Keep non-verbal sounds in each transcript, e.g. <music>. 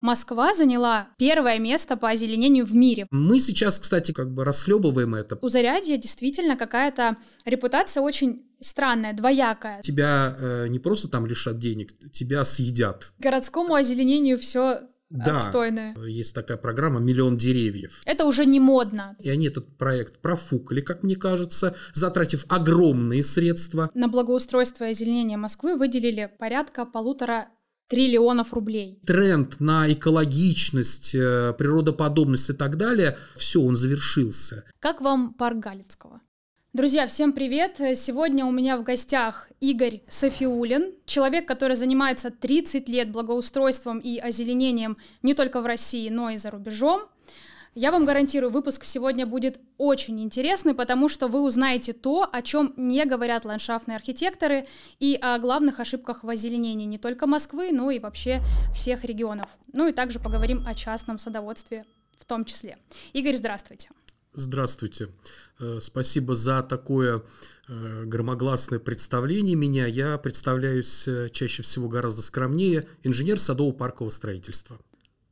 Москва заняла первое место по озеленению в мире. Мы сейчас, кстати, как бы расхлебываем это. У Зарядья действительно какая-то репутация очень странная, двоякая. Тебя э, не просто там лишат денег, тебя съедят. Городскому озеленению все да, отстойная. Есть такая программа «Миллион деревьев». Это уже не модно. И они этот проект профукали, как мне кажется, затратив огромные средства. На благоустройство и озеленение Москвы выделили порядка полутора триллионов рублей. Тренд на экологичность, э, природоподобность и так далее, все, он завершился. Как вам парк Галицкого? Друзья, всем привет! Сегодня у меня в гостях Игорь Софиулин, человек, который занимается 30 лет благоустройством и озеленением не только в России, но и за рубежом. Я вам гарантирую, выпуск сегодня будет очень интересный, потому что вы узнаете то, о чем не говорят ландшафтные архитекторы, и о главных ошибках в озеленении не только Москвы, но и вообще всех регионов. Ну и также поговорим о частном садоводстве в том числе. Игорь, здравствуйте. Здравствуйте. Э, спасибо за такое э, громогласное представление меня. Я представляюсь э, чаще всего гораздо скромнее инженер садово-паркового строительства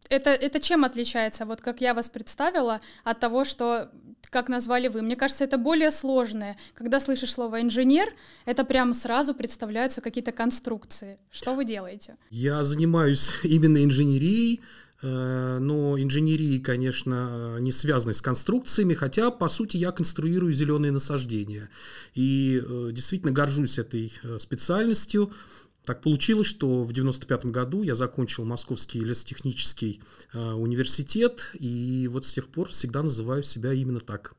это, это чем отличается, вот как я вас представила, от того, что как назвали вы? Мне кажется, это более сложное. Когда слышишь слово инженер, это прямо сразу представляются какие-то конструкции. Что вы делаете? Я занимаюсь <laughs> именно инженерией, э, но инженерии, конечно, не связаны с конструкциями, хотя, по сути, я конструирую зеленые насаждения. И э, действительно горжусь этой э, специальностью. Так получилось, что в 1995 году я закончил Московский лесотехнический э, университет, и вот с тех пор всегда называю себя именно так.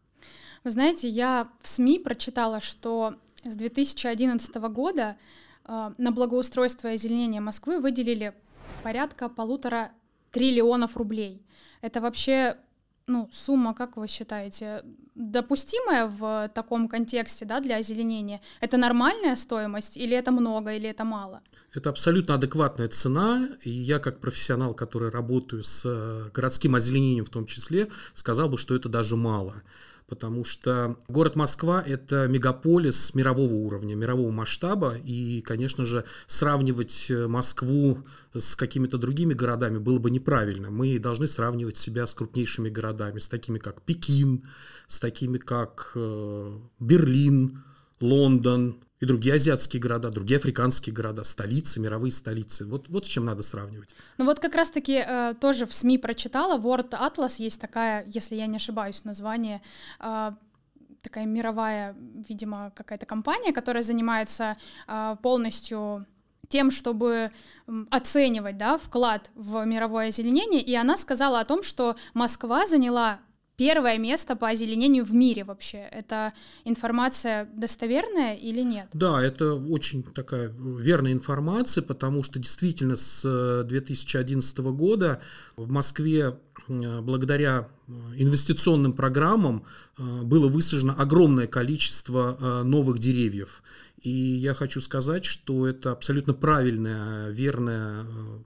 Вы знаете, я в СМИ прочитала, что с 2011 года э, на благоустройство и озеленение Москвы выделили порядка полутора триллионов рублей. Это вообще ну, сумма, как вы считаете, допустимая в таком контексте, да, для озеленения? Это нормальная стоимость или это много, или это мало? Это абсолютно адекватная цена, и я как профессионал, который работаю с городским озеленением в том числе, сказал бы, что это даже мало потому что город Москва — это мегаполис мирового уровня, мирового масштаба, и, конечно же, сравнивать э, Москву с какими-то другими городами было бы неправильно. Мы должны сравнивать себя с крупнейшими городами, с такими как Пекин, с такими как э, Берлин, Лондон, и другие азиатские города, другие африканские города, столицы, мировые столицы. Вот, вот с чем надо сравнивать. Ну вот как раз-таки э, тоже в СМИ прочитала, World Atlas есть такая, если я не ошибаюсь, название, э, такая мировая, видимо, какая-то компания, которая занимается э, полностью тем, чтобы оценивать да, вклад в мировое озеленение, и она сказала о том, что Москва заняла первое место по озеленению в мире вообще. Это информация достоверная или нет? Да, это очень такая верная информация, потому что действительно с 2011 э, года в Москве э, благодаря э, инвестиционным программам было высажено огромное количество новых деревьев. И я хочу сказать, что это абсолютно правильное, верное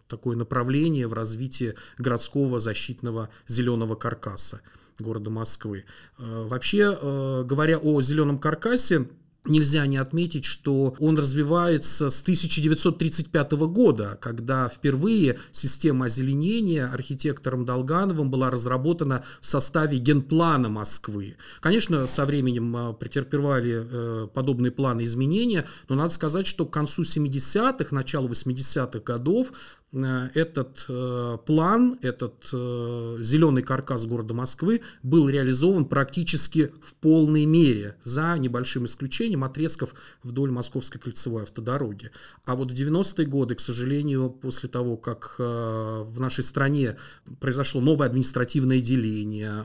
такое направление в развитии городского защитного зеленого каркаса города Москвы. Э, вообще, э, говоря о зеленом каркасе, Нельзя не отметить, что он развивается с 1935 года, когда впервые система озеленения архитектором Долгановым была разработана в составе генплана Москвы. Конечно, со временем э, претерпевали подобные планы изменения, но надо сказать, что к концу 70-х, началу 80-х годов Э, этот э, план, этот э, зеленый каркас города Москвы был реализован практически в полной мере, за небольшим исключением отрезков вдоль Московской кольцевой автодороги. А вот в 90-е годы, к сожалению, после того, как в нашей стране произошло новое административное деление,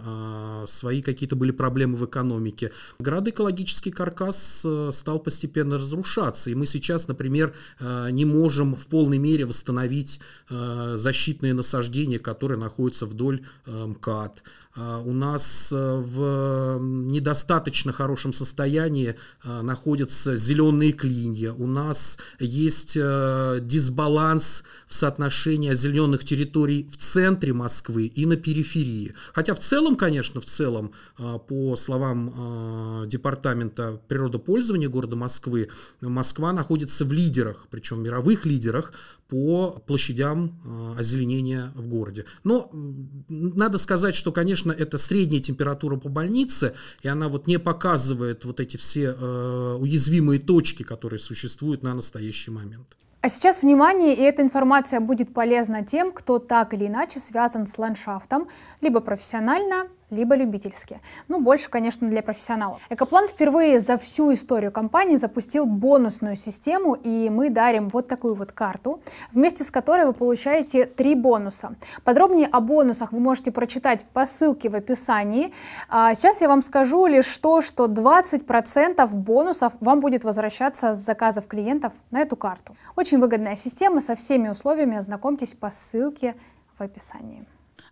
свои какие-то были проблемы в экономике, городоэкологический каркас стал постепенно разрушаться. И мы сейчас, например, не можем в полной мере восстановить Э, защитные насаждения, которые находятся вдоль э, МКАД. А, у нас э, в недостаточно хорошем состоянии э, находятся зеленые клинья, у нас есть э, дисбаланс в соотношении озелененных территорий в центре Москвы и на периферии. Хотя в целом, конечно, в целом, по словам Департамента природопользования города Москвы, Москва находится в лидерах, причем мировых лидерах по площадям озеленения в городе. Но надо сказать, что, конечно, конечно, это средняя температура по больнице, и она вот не показывает вот эти все э, уязвимые точки, которые существуют на настоящий момент. А сейчас внимание, и эта информация будет полезна тем, кто так или иначе связан с ландшафтом, либо профессионально, либо любительские. Ну, больше, конечно, для профессионалов. Экоплан впервые за всю историю компании запустил бонусную систему, и мы дарим вот такую вот карту, вместе с которой вы получаете три бонуса. Подробнее о бонусах вы можете прочитать по ссылке в описании. А сейчас я вам скажу лишь то, что 20% бонусов вам будет возвращаться с заказов клиентов на эту карту. Очень выгодная система, со всеми условиями ознакомьтесь по ссылке в описании.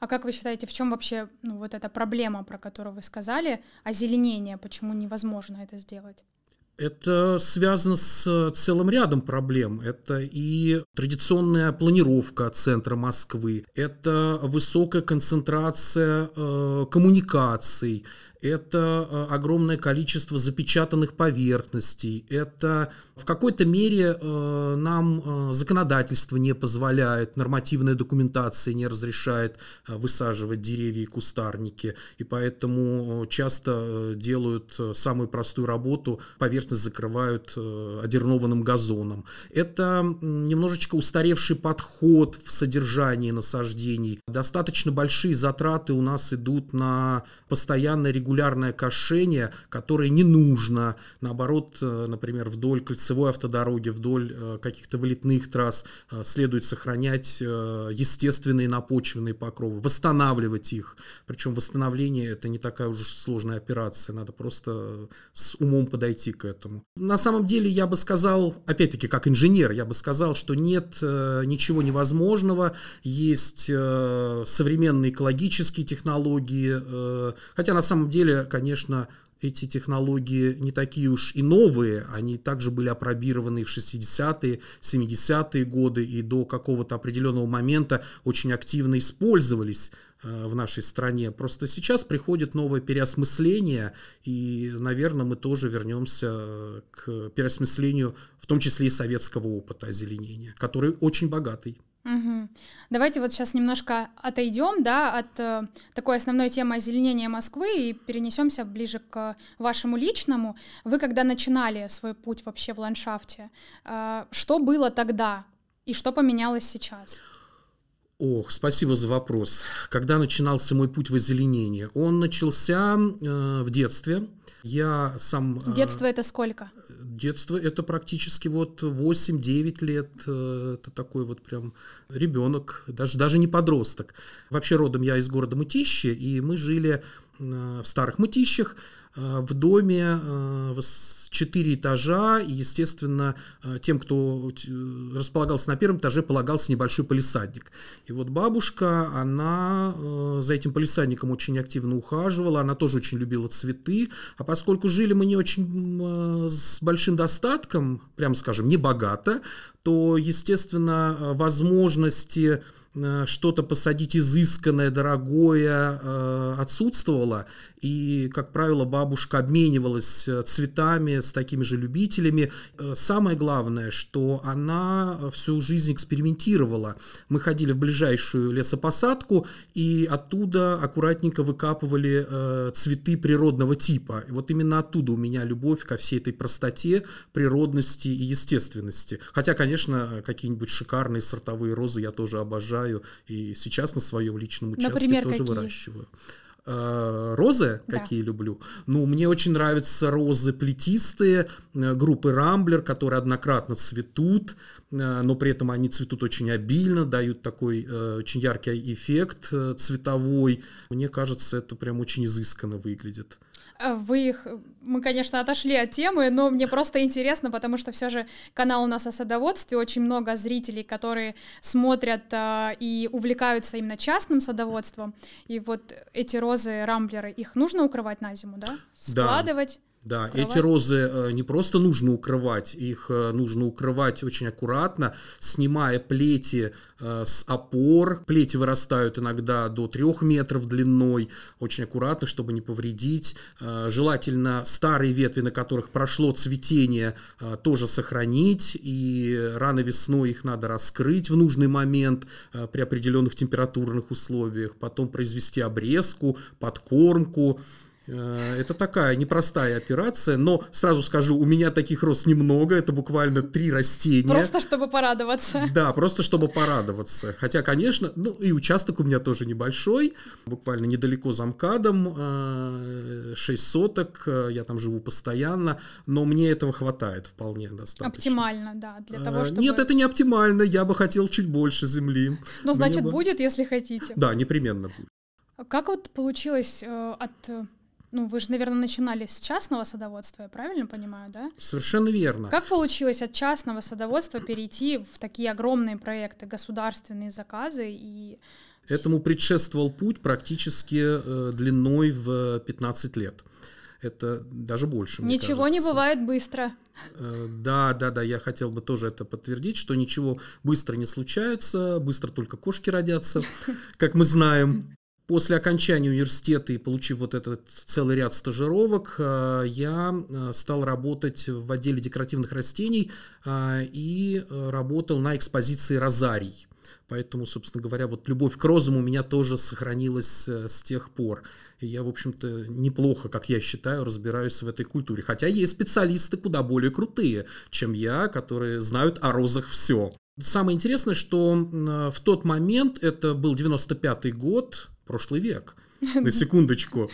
А как вы считаете, в чем вообще ну, вот эта проблема, про которую вы сказали, озеленение, почему невозможно это сделать? Это связано с э, целым рядом проблем. Это и традиционная планировка центра Москвы, это высокая концентрация э, коммуникаций, это э, огромное количество запечатанных поверхностей, это в какой-то мере э, нам э, законодательство не позволяет, нормативная документация не разрешает высаживать деревья и кустарники, и поэтому часто делают самую простую работу, поверхность закрывают одернованным газоном. Это немножечко устаревший подход в содержании насаждений. Достаточно большие затраты у нас идут на постоянное регулирование регулярное кошение, которое не нужно. Наоборот, э, например, вдоль кольцевой автодороги, вдоль э, каких-то вылетных трасс э, следует сохранять естественные напочвенные покровы, восстанавливать их. Причем восстановление это не такая уж сложная операция, надо просто с умом подойти к этому. На самом деле я бы сказал, опять-таки как инженер, я бы сказал, что нет ничего невозможного, есть современные экологические технологии, хотя на самом деле деле, конечно, эти технологии не такие уж и новые, они также были опробированы в 60-е, 70-е годы и до какого-то определенного момента очень активно использовались э, в нашей стране. Просто сейчас приходит новое переосмысление, и, наверное, мы тоже вернемся э, к переосмыслению, в том числе и советского опыта озеленения, который очень богатый. Угу. Давайте вот сейчас немножко отойдем, да, от э, такой основной темы озеленения Москвы и перенесемся ближе к вашему личному. Вы когда начинали свой путь вообще в ландшафте, э, что было тогда и что поменялось сейчас? Ох, спасибо за вопрос. Когда начинался мой путь в озеленение? Он начался э, в детстве. Я сам... Э, детство это сколько? Детство это практически вот 8-9 лет. Э, это такой вот прям ребенок, даже, даже не подросток. Вообще родом я из города Мытищи, и мы жили э, в старых мытищах. Э, в доме э, четыре этажа, и, естественно, э, тем, кто располагался на первом этаже, полагался небольшой полисадник. И вот бабушка, она за этим полисадником очень активно ухаживала, она тоже очень любила цветы, а поскольку жили мы не очень с большим достатком, прямо скажем, не богато, то, естественно, возможности Э, что-то посадить изысканное, дорогое э, отсутствовало. И, как правило, бабушка обменивалась э, цветами с такими же любителями. Самое главное, что она всю жизнь экспериментировала. Мы ходили в ближайшую лесопосадку и оттуда аккуратненько выкапывали цветы природного типа. И вот именно оттуда у меня любовь ко всей этой простоте, природности и естественности. Хотя, конечно, какие-нибудь шикарные сортовые розы я тоже обожаю вырастаю и сейчас на своем личном участке Например, тоже какие? выращиваю а, розы, да. какие люблю. Ну, мне очень нравятся розы плетистые э, группы Рамблер, которые однократно цветут, э, но при этом они цветут очень обильно, дают такой э, очень яркий эффект цветовой. Мне кажется, это прям очень изысканно выглядит. Э, вы их, э, мы, конечно, отошли от темы, но мне просто интересно, потому что все же канал у нас о садоводстве, очень много зрителей, которые смотрят э, и увлекаются именно частным садоводством. И вот эти розы, рамблеры, их нужно укрывать на зиму, да? Складывать? Да. Да, Укрывать? эти розы э, не просто нужно укрывать, их э, нужно укрывать очень аккуратно, снимая плети э, с опор. Плети вырастают иногда до 3 метров длиной, очень аккуратно, чтобы не повредить. Желательно старые ветви, на которых прошло цветение, тоже сохранить, и рано весной их надо раскрыть в нужный момент при определенных температурных условиях, потом произвести обрезку, подкормку, Э, это такая непростая операция, но сразу скажу, у меня таких роз немного, это буквально три растения. Просто чтобы порадоваться. Да, просто чтобы порадоваться. Хотя, конечно, ну и участок у меня тоже небольшой, буквально недалеко за МКАДом, 6 э, соток, э, я там живу постоянно, но мне этого хватает вполне достаточно. Оптимально, да, для того, чтобы... Нет, это не оптимально, я бы хотел чуть больше земли. Ну, значит, бы... будет, если хотите. Да, непременно будет. Как вот получилось от ну, вы же, наверное, начинали с частного садоводства, я правильно понимаю, да? Совершенно верно. Как получилось от частного садоводства перейти в такие огромные проекты, государственные заказы и... Этому предшествовал путь практически э, длиной в 15 э, лет. Это даже больше. Ничего кажется. не бывает быстро. Э, да, да, да, я хотел бы тоже это подтвердить, что ничего быстро не случается, быстро только кошки родятся, <laughs> как мы знаем. После окончания университета и получив вот этот целый ряд стажировок, э, я э, стал работать в отделе декоративных растений э, и работал на экспозиции розарий. Поэтому, собственно говоря, вот любовь к розам у меня тоже сохранилась с тех пор. И я, в общем-то, неплохо, как я считаю, разбираюсь в этой культуре. Хотя есть специалисты куда более крутые, чем я, которые знают о розах все. Самое интересное, что э, в тот момент, это был 95-й год, прошлый век, <laughs> на секундочку,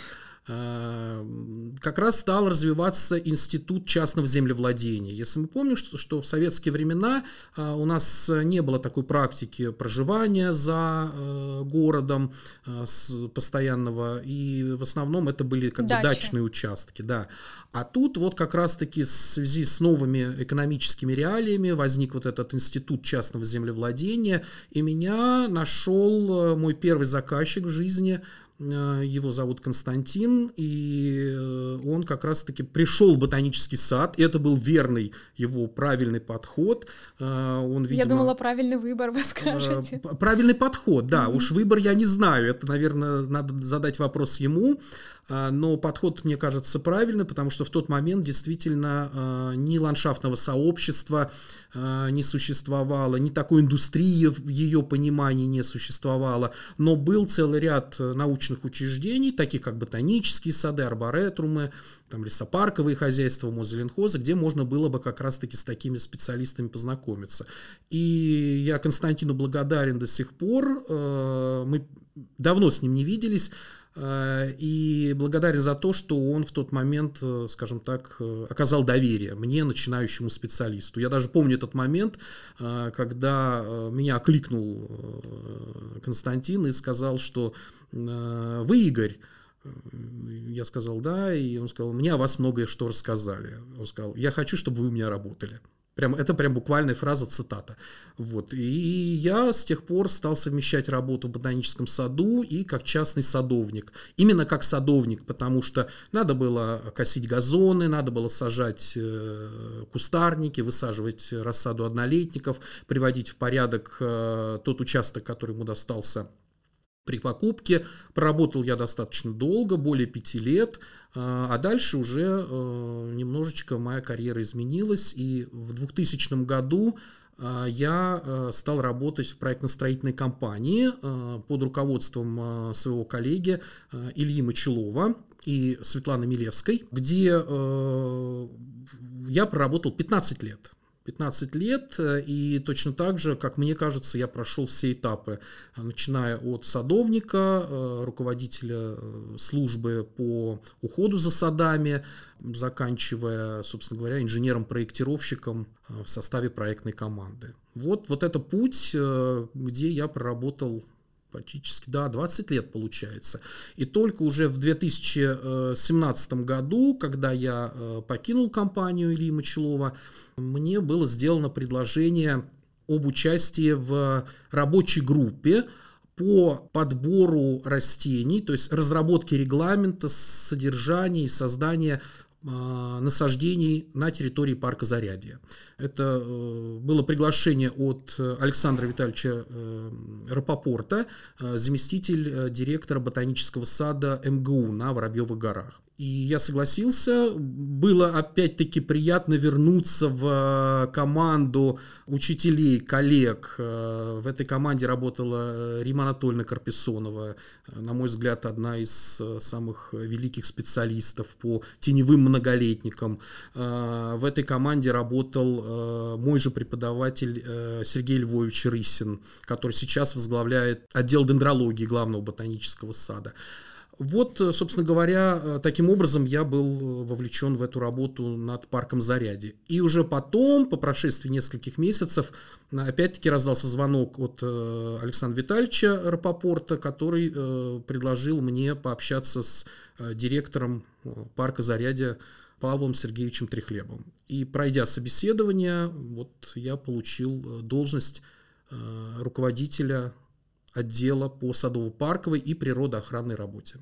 Эм, как раз стал развиваться институт частного землевладения. Если мы помним, что, что в советские времена э, у нас не было такой практики проживания за э, городом э, постоянного, и в основном это были как Дачи. бы дачные участки, да. А тут вот как раз-таки в связи с новыми экономическими реалиями возник вот этот институт частного землевладения, и меня нашел мой первый заказчик в жизни – Э, его зовут Константин, и э, он как раз-таки пришел в ботанический сад, и это был верный его правильный подход. Э, он, видимо, я думала, правильный выбор вы <laughs> скажете. Правильный подход, да, mm-hmm. уж выбор я не знаю, это, наверное, надо задать вопрос ему, но подход, мне кажется, правильный, потому что в тот момент действительно ни ландшафтного сообщества не существовало, ни такой индустрии в ее понимании не существовало, но был целый ряд научных научных учреждений, таких как ботанические сады, арборетрумы, там лесопарковые хозяйства, мозелинхозы, где можно было бы как раз-таки с такими специалистами познакомиться. И я Константину благодарен до сих пор. Э, мы давно с ним не виделись. Э, и благодарен за то, что он в тот момент, э, скажем так, э, оказал доверие мне, начинающему специалисту. Я даже помню этот момент, когда меня окликнул Константин и сказал, что вы, Игорь, я сказал, да, и он сказал, мне о вас многое что рассказали. Он сказал, я хочу, чтобы вы у меня работали. Прям, это прям буквальная фраза, цитата. Вот. И я с тех пор стал совмещать работу в ботаническом саду и как частный садовник. Именно как садовник, потому что надо было косить газоны, надо было сажать э, кустарники, высаживать рассаду однолетников, приводить в порядок э, тот участок, который ему достался при покупке. Проработал я достаточно долго, более пяти лет, а, а дальше уже э, немножечко моя карьера изменилась, и в 2000 году а, я э, стал работать в проектно-строительной компании э, под руководством своего коллеги Ильи Мочелова и Светланы Милевской, где я проработал 15 лет. 15 лет, э, и точно так же, как мне кажется, я прошел все этапы, э, начиная от садовника, э, руководителя службы по уходу за садами, заканчивая, собственно говоря, инженером-проектировщиком в составе проектной команды. Вот, вот это путь, где я проработал практически, да, 20 лет получается. И только уже в 2017 году, когда я э, покинул компанию Ильи Мочелова, мне было сделано предложение об участии в рабочей группе по подбору растений, то есть разработке регламента, содержания и создания а, насаждений на территории парка Зарядье. Это э, было приглашение от Александра Витальевича э, Рапопорта, э, заместитель директора ботанического сада МГУ на Воробьевых горах. И я согласился. Было опять-таки приятно вернуться в э, команду учителей, коллег. Э, в этой команде работала Рима Анатольевна Карпесонова, э, на мой взгляд, одна из самых великих специалистов по теневым многолетникам. В этой команде работал мой же преподаватель Сергей Львович Рысин, который сейчас возглавляет отдел дендрологии главного ботанического сада. Вот, э, собственно говоря, э, таким образом я был э, вовлечен в эту работу над парком Заряди. И уже потом, по прошествии нескольких месяцев, опять-таки раздался звонок от Александра Витальевича Рапопорта, который предложил мне пообщаться с директором парка Зарядья Павлом Сергеевичем Трихлебом. И пройдя собеседование, вот я получил должность руководителя отдела по садово-парковой и природоохранной работе.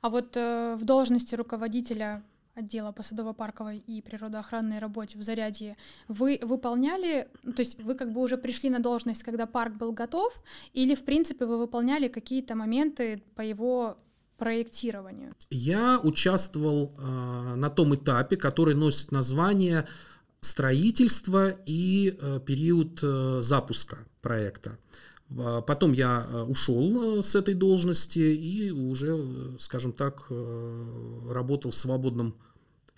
А вот э, в должности руководителя отдела по садово-парковой и природоохранной работе в Зарядье, вы выполняли, ну, то есть вы как бы уже пришли на должность, когда парк был готов, или, в принципе, вы выполняли какие-то моменты по его проектированию? Я участвовал э, на том этапе, который носит название строительство и э, период э, запуска проекта. А, потом я э, ушел э, с этой должности и уже, э, скажем так, работал в свободном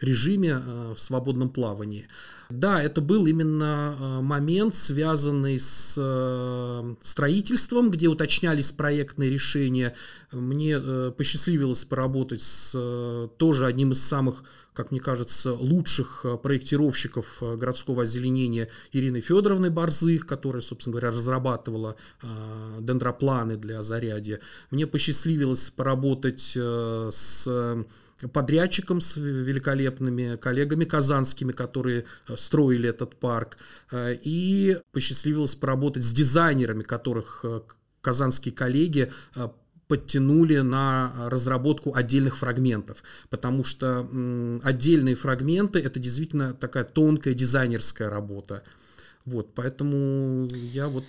режиме э, в свободном плавании. Да, это был именно э, момент, связанный с э, строительством, где уточнялись проектные решения. Мне посчастливилось поработать с тоже одним из самых, как мне кажется, лучших проектировщиков городского озеленения Ирины Федоровной Борзых, которая, собственно говоря, разрабатывала дендропланы для зарядья. Мне посчастливилось поработать с подрядчиком с великолепными коллегами казанскими, которые э, строили этот парк. Э, и посчастливилось поработать с дизайнерами, которых э, казанские коллеги подтянули на разработку отдельных фрагментов, потому что отдельные фрагменты это действительно такая тонкая дизайнерская работа. Вот, поэтому я вот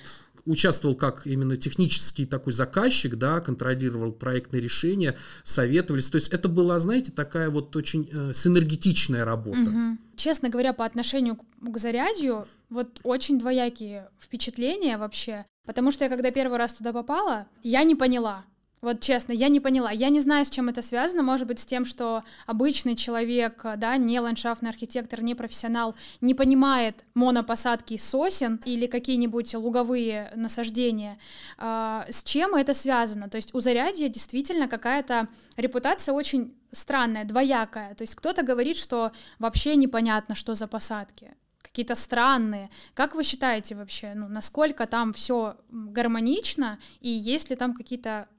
участвовал как именно технический такой заказчик, да, контролировал проектные решения, советовались. То есть это была, знаете, такая вот очень э, синергетичная работа. Угу. Честно говоря, по отношению к, к зарядью, вот очень двоякие впечатления вообще. Потому что я когда первый раз туда попала, я не поняла, вот честно, я не поняла. Я не знаю, с чем это связано. Может быть, с тем, что обычный человек, да, не ландшафтный архитектор, не профессионал, не понимает монопосадки сосен или какие-нибудь луговые насаждения. А, с чем это связано? То есть у зарядья действительно какая-то репутация очень странная, двоякая. То есть кто-то говорит, что вообще непонятно, что за посадки какие-то странные. Как вы считаете вообще, ну, насколько там все гармонично и есть ли там какие-то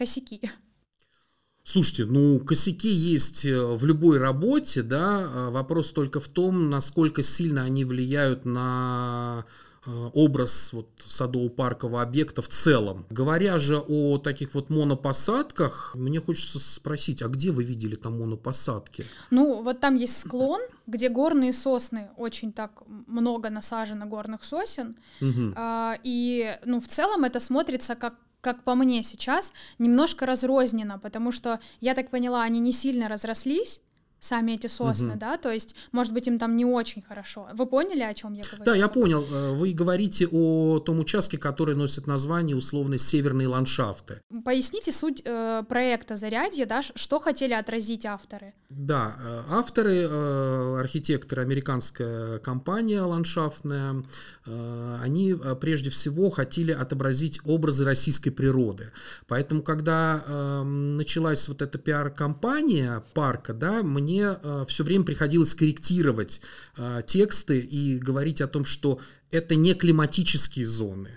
косяки? Слушайте, ну косяки есть э, в любой работе, да, а вопрос только в том, насколько сильно они влияют на э, образ вот садово-паркового объекта в целом. Говоря же о таких вот монопосадках, мне хочется спросить, а где вы видели там монопосадки? Ну, вот там есть склон, где горные сосны, очень так много насажено горных сосен, угу. а, и, ну, в целом это смотрится как как по мне сейчас, немножко разрознено, потому что, я так поняла, они не сильно разрослись, сами эти сосны, угу. да, то есть, может быть, им там не очень хорошо. Вы поняли, о чем я говорю? Да, я понял. Э, вы говорите о том участке, который носит название условно северные ландшафты. Поясните суть э, проекта Зарядье, да, что хотели отразить авторы? Да, э, авторы, э, архитекторы, американская компания ландшафтная, э, они э, прежде всего хотели отобразить образы российской природы. Поэтому, когда э, началась вот эта пиар-компания парка, да, мне мне э, все время приходилось корректировать э, тексты и говорить о том, что это не климатические зоны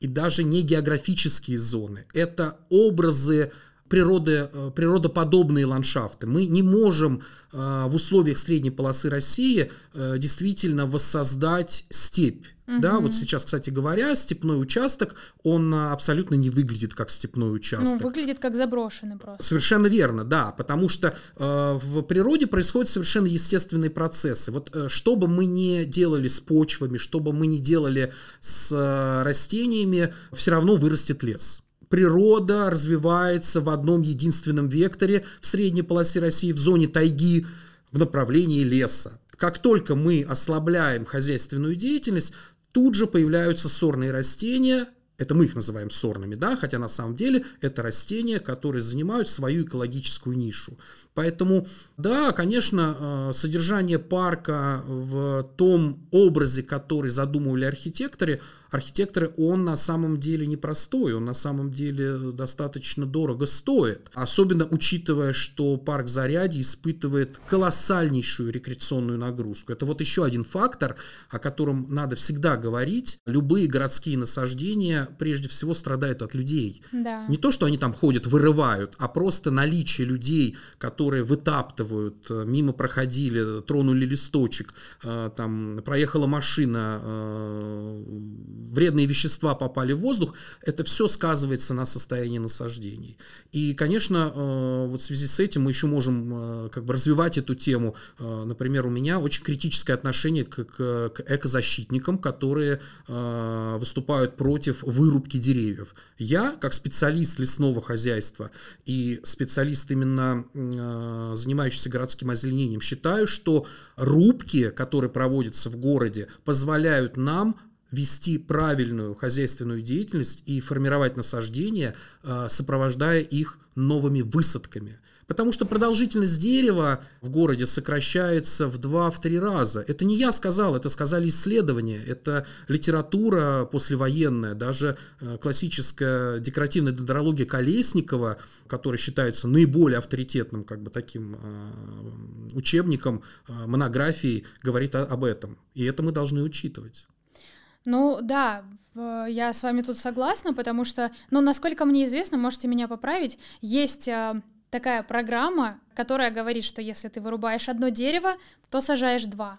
и даже не географические зоны, это образы природы, э, природоподобные ландшафты. Мы не можем э, в условиях средней полосы России э, действительно воссоздать степь. Угу. Да, вот сейчас, кстати говоря, степной участок, он абсолютно не выглядит как степной ну, участок. Ну, выглядит как заброшенный просто. Совершенно верно, да, потому что э, в природе происходят совершенно естественные процессы. Вот э, что бы мы ни делали с почвами, что бы мы ни делали с э, растениями, все равно вырастет лес природа развивается в одном единственном векторе в средней полосе России, в зоне тайги, в направлении леса. Как только мы ослабляем хозяйственную деятельность, тут же появляются сорные растения, это мы их называем сорными, да, хотя на самом деле это растения, которые занимают свою экологическую нишу. Поэтому, да, конечно, э, содержание парка в том образе, который задумывали архитекторы – архитекторы, он на самом деле непростой, он на самом деле достаточно дорого стоит. Особенно учитывая, что парк Заряди испытывает колоссальнейшую рекреационную нагрузку. Это вот еще один фактор, о котором надо всегда говорить. Любые городские насаждения прежде всего страдают от людей. Да. Не то, что они там ходят, вырывают, а просто наличие людей, которые вытаптывают, э, мимо проходили, тронули листочек, э, там проехала машина, э, вредные вещества попали в воздух, это все сказывается на состоянии насаждений. И, конечно, э, вот в связи с этим мы еще можем э, как бы развивать эту тему. Э, например, у меня очень критическое отношение к, к, к экозащитникам, которые выступают против вырубки деревьев. Я, как специалист лесного хозяйства и специалист именно занимающийся городским озеленением, считаю, что рубки, которые проводятся в городе, позволяют нам вести правильную хозяйственную деятельность и формировать насаждения, э, сопровождая их новыми высадками. Потому что продолжительность дерева в городе сокращается в 2-3 раза. Это не я сказал, это сказали исследования, это литература послевоенная, даже э, классическая декоративная дендрология Колесникова, который считается наиболее авторитетным как бы таким э, учебником, монографией, говорит об этом. И это мы должны учитывать. Ну да, я с вами тут согласна, потому что, ну, насколько мне известно, можете меня поправить, есть а, такая программа, которая говорит, что если ты вырубаешь одно дерево, то сажаешь два.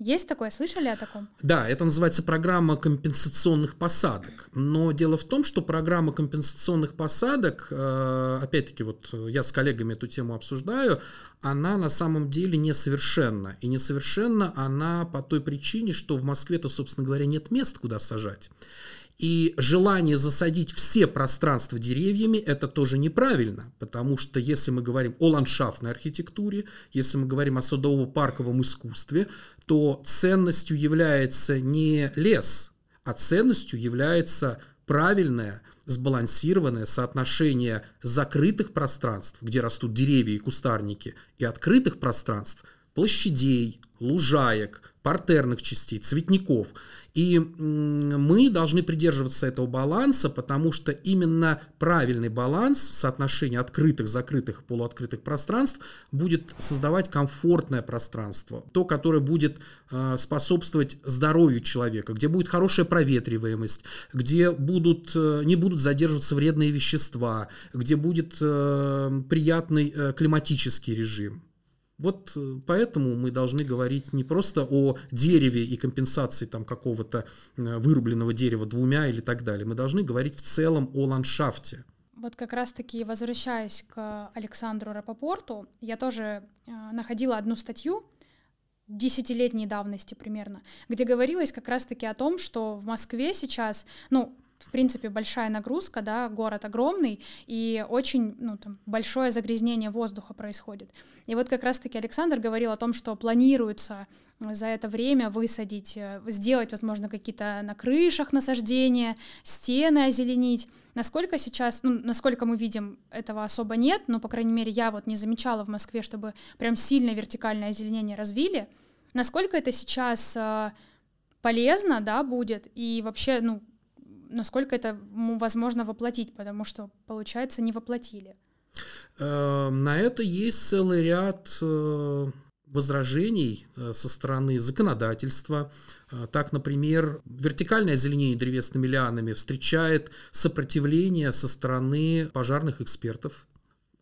Есть такое? Слышали о таком? Да, это называется программа компенсационных посадок. Но дело в том, что программа компенсационных посадок, э, опять-таки, вот э, я с коллегами эту тему обсуждаю, она на самом деле несовершенна. И несовершенна она по той причине, что в Москве-то, собственно говоря, нет мест, куда сажать. И желание засадить все пространства деревьями – это тоже неправильно, потому что если мы говорим о ландшафтной архитектуре, если мы говорим о садово-парковом искусстве, то ценностью является не лес, а ценностью является правильное, сбалансированное соотношение закрытых пространств, где растут деревья и кустарники, и открытых пространств, площадей, лужаек, партерных частей, цветников. И мы должны придерживаться этого баланса, потому что именно правильный баланс соотношения открытых, закрытых, полуоткрытых пространств будет создавать комфортное пространство, то, которое будет э, способствовать здоровью человека, где будет хорошая проветриваемость, где будут, э, не будут задерживаться вредные вещества, где будет э, приятный климатический режим. Вот э, поэтому мы должны говорить не просто о дереве и компенсации там какого-то э, вырубленного дерева двумя или так далее. Мы должны говорить в целом о ландшафте. Вот как раз-таки возвращаясь к Александру Рапопорту, я тоже э, находила одну статью десятилетней давности примерно, где говорилось как раз-таки о том, что в Москве сейчас, ну, в принципе, большая нагрузка, да, город огромный, и очень, ну, там, большое загрязнение воздуха происходит. И вот как раз-таки Александр говорил о том, что планируется за это время высадить, э, сделать, возможно, какие-то на крышах насаждения, стены озеленить. Насколько сейчас, ну, насколько мы видим, этого особо нет, но, по крайней мере, я вот не замечала в Москве, чтобы прям сильно вертикальное озеленение развили. Насколько это сейчас э, полезно, да, будет, и вообще, ну, насколько это возможно воплотить, потому что, получается, не воплотили. Э, на это есть целый ряд э, возражений э, со стороны законодательства. Так, например, вертикальное озеленение древесными лианами встречает сопротивление со стороны пожарных экспертов,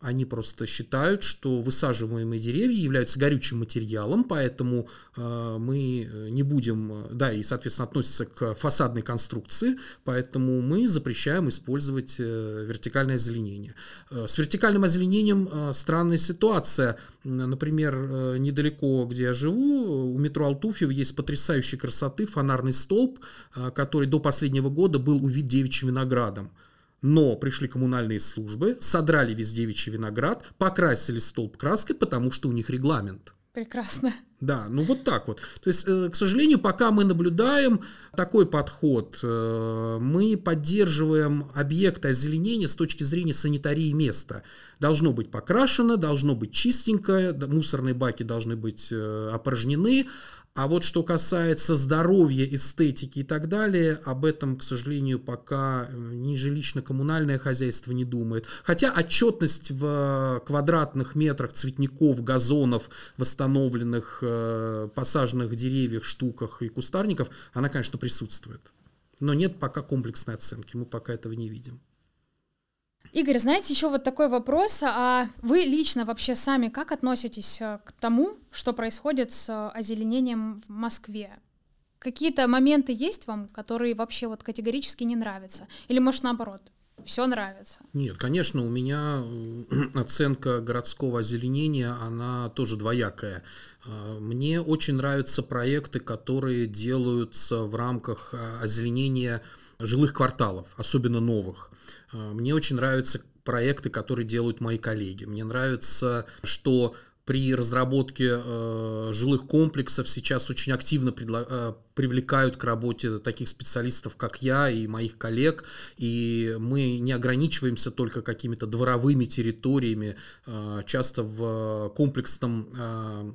они просто считают, что высаживаемые деревья являются горючим материалом, поэтому э, мы э, не будем, э, да, и, соответственно, относятся к фасадной конструкции, поэтому мы запрещаем использовать э, вертикальное озеленение. Э, с вертикальным озеленением э, странная ситуация. Например, э, недалеко, где я живу, э, у метро Алтуфьев есть потрясающей красоты фонарный столб, э, который до последнего года был увид девичьим виноградом. Но пришли коммунальные службы, содрали весь девичий виноград, покрасили столб краской, потому что у них регламент. Прекрасно. Да, ну вот так вот. То есть, э, к сожалению, пока мы наблюдаем такой подход, э, мы поддерживаем объекты озеленения с точки зрения санитарии места. Должно быть покрашено, должно быть чистенько, мусорные баки должны быть э, опорожнены, а вот что касается здоровья, эстетики и так далее, об этом, к сожалению, пока э, ни жилищно-коммунальное хозяйство не думает. Хотя отчетность в э, квадратных метрах цветников, газонов, восстановленных э, посаженных деревьях, штуках и кустарников, она, конечно, присутствует. Но нет пока комплексной оценки, мы пока этого не видим. Игорь, знаете, еще вот такой вопрос. А вы лично вообще сами как относитесь э, к тому, что происходит с э, озеленением в Москве? Какие-то моменты есть вам, которые вообще вот категорически не нравятся? Или, может, наоборот, все нравится. Нет, конечно, у меня э, <clears throat> оценка городского озеленения, она тоже двоякая. Мне очень нравятся проекты, которые делаются в рамках озеленения жилых кварталов, особенно новых. Э, мне очень нравятся проекты, которые делают мои коллеги. Мне нравится, что при разработке э, жилых комплексов сейчас очень активно предла- э, привлекают к работе таких специалистов, как я и моих коллег, и мы не ограничиваемся только какими-то дворовыми территориями, э, часто в э, комплексном э,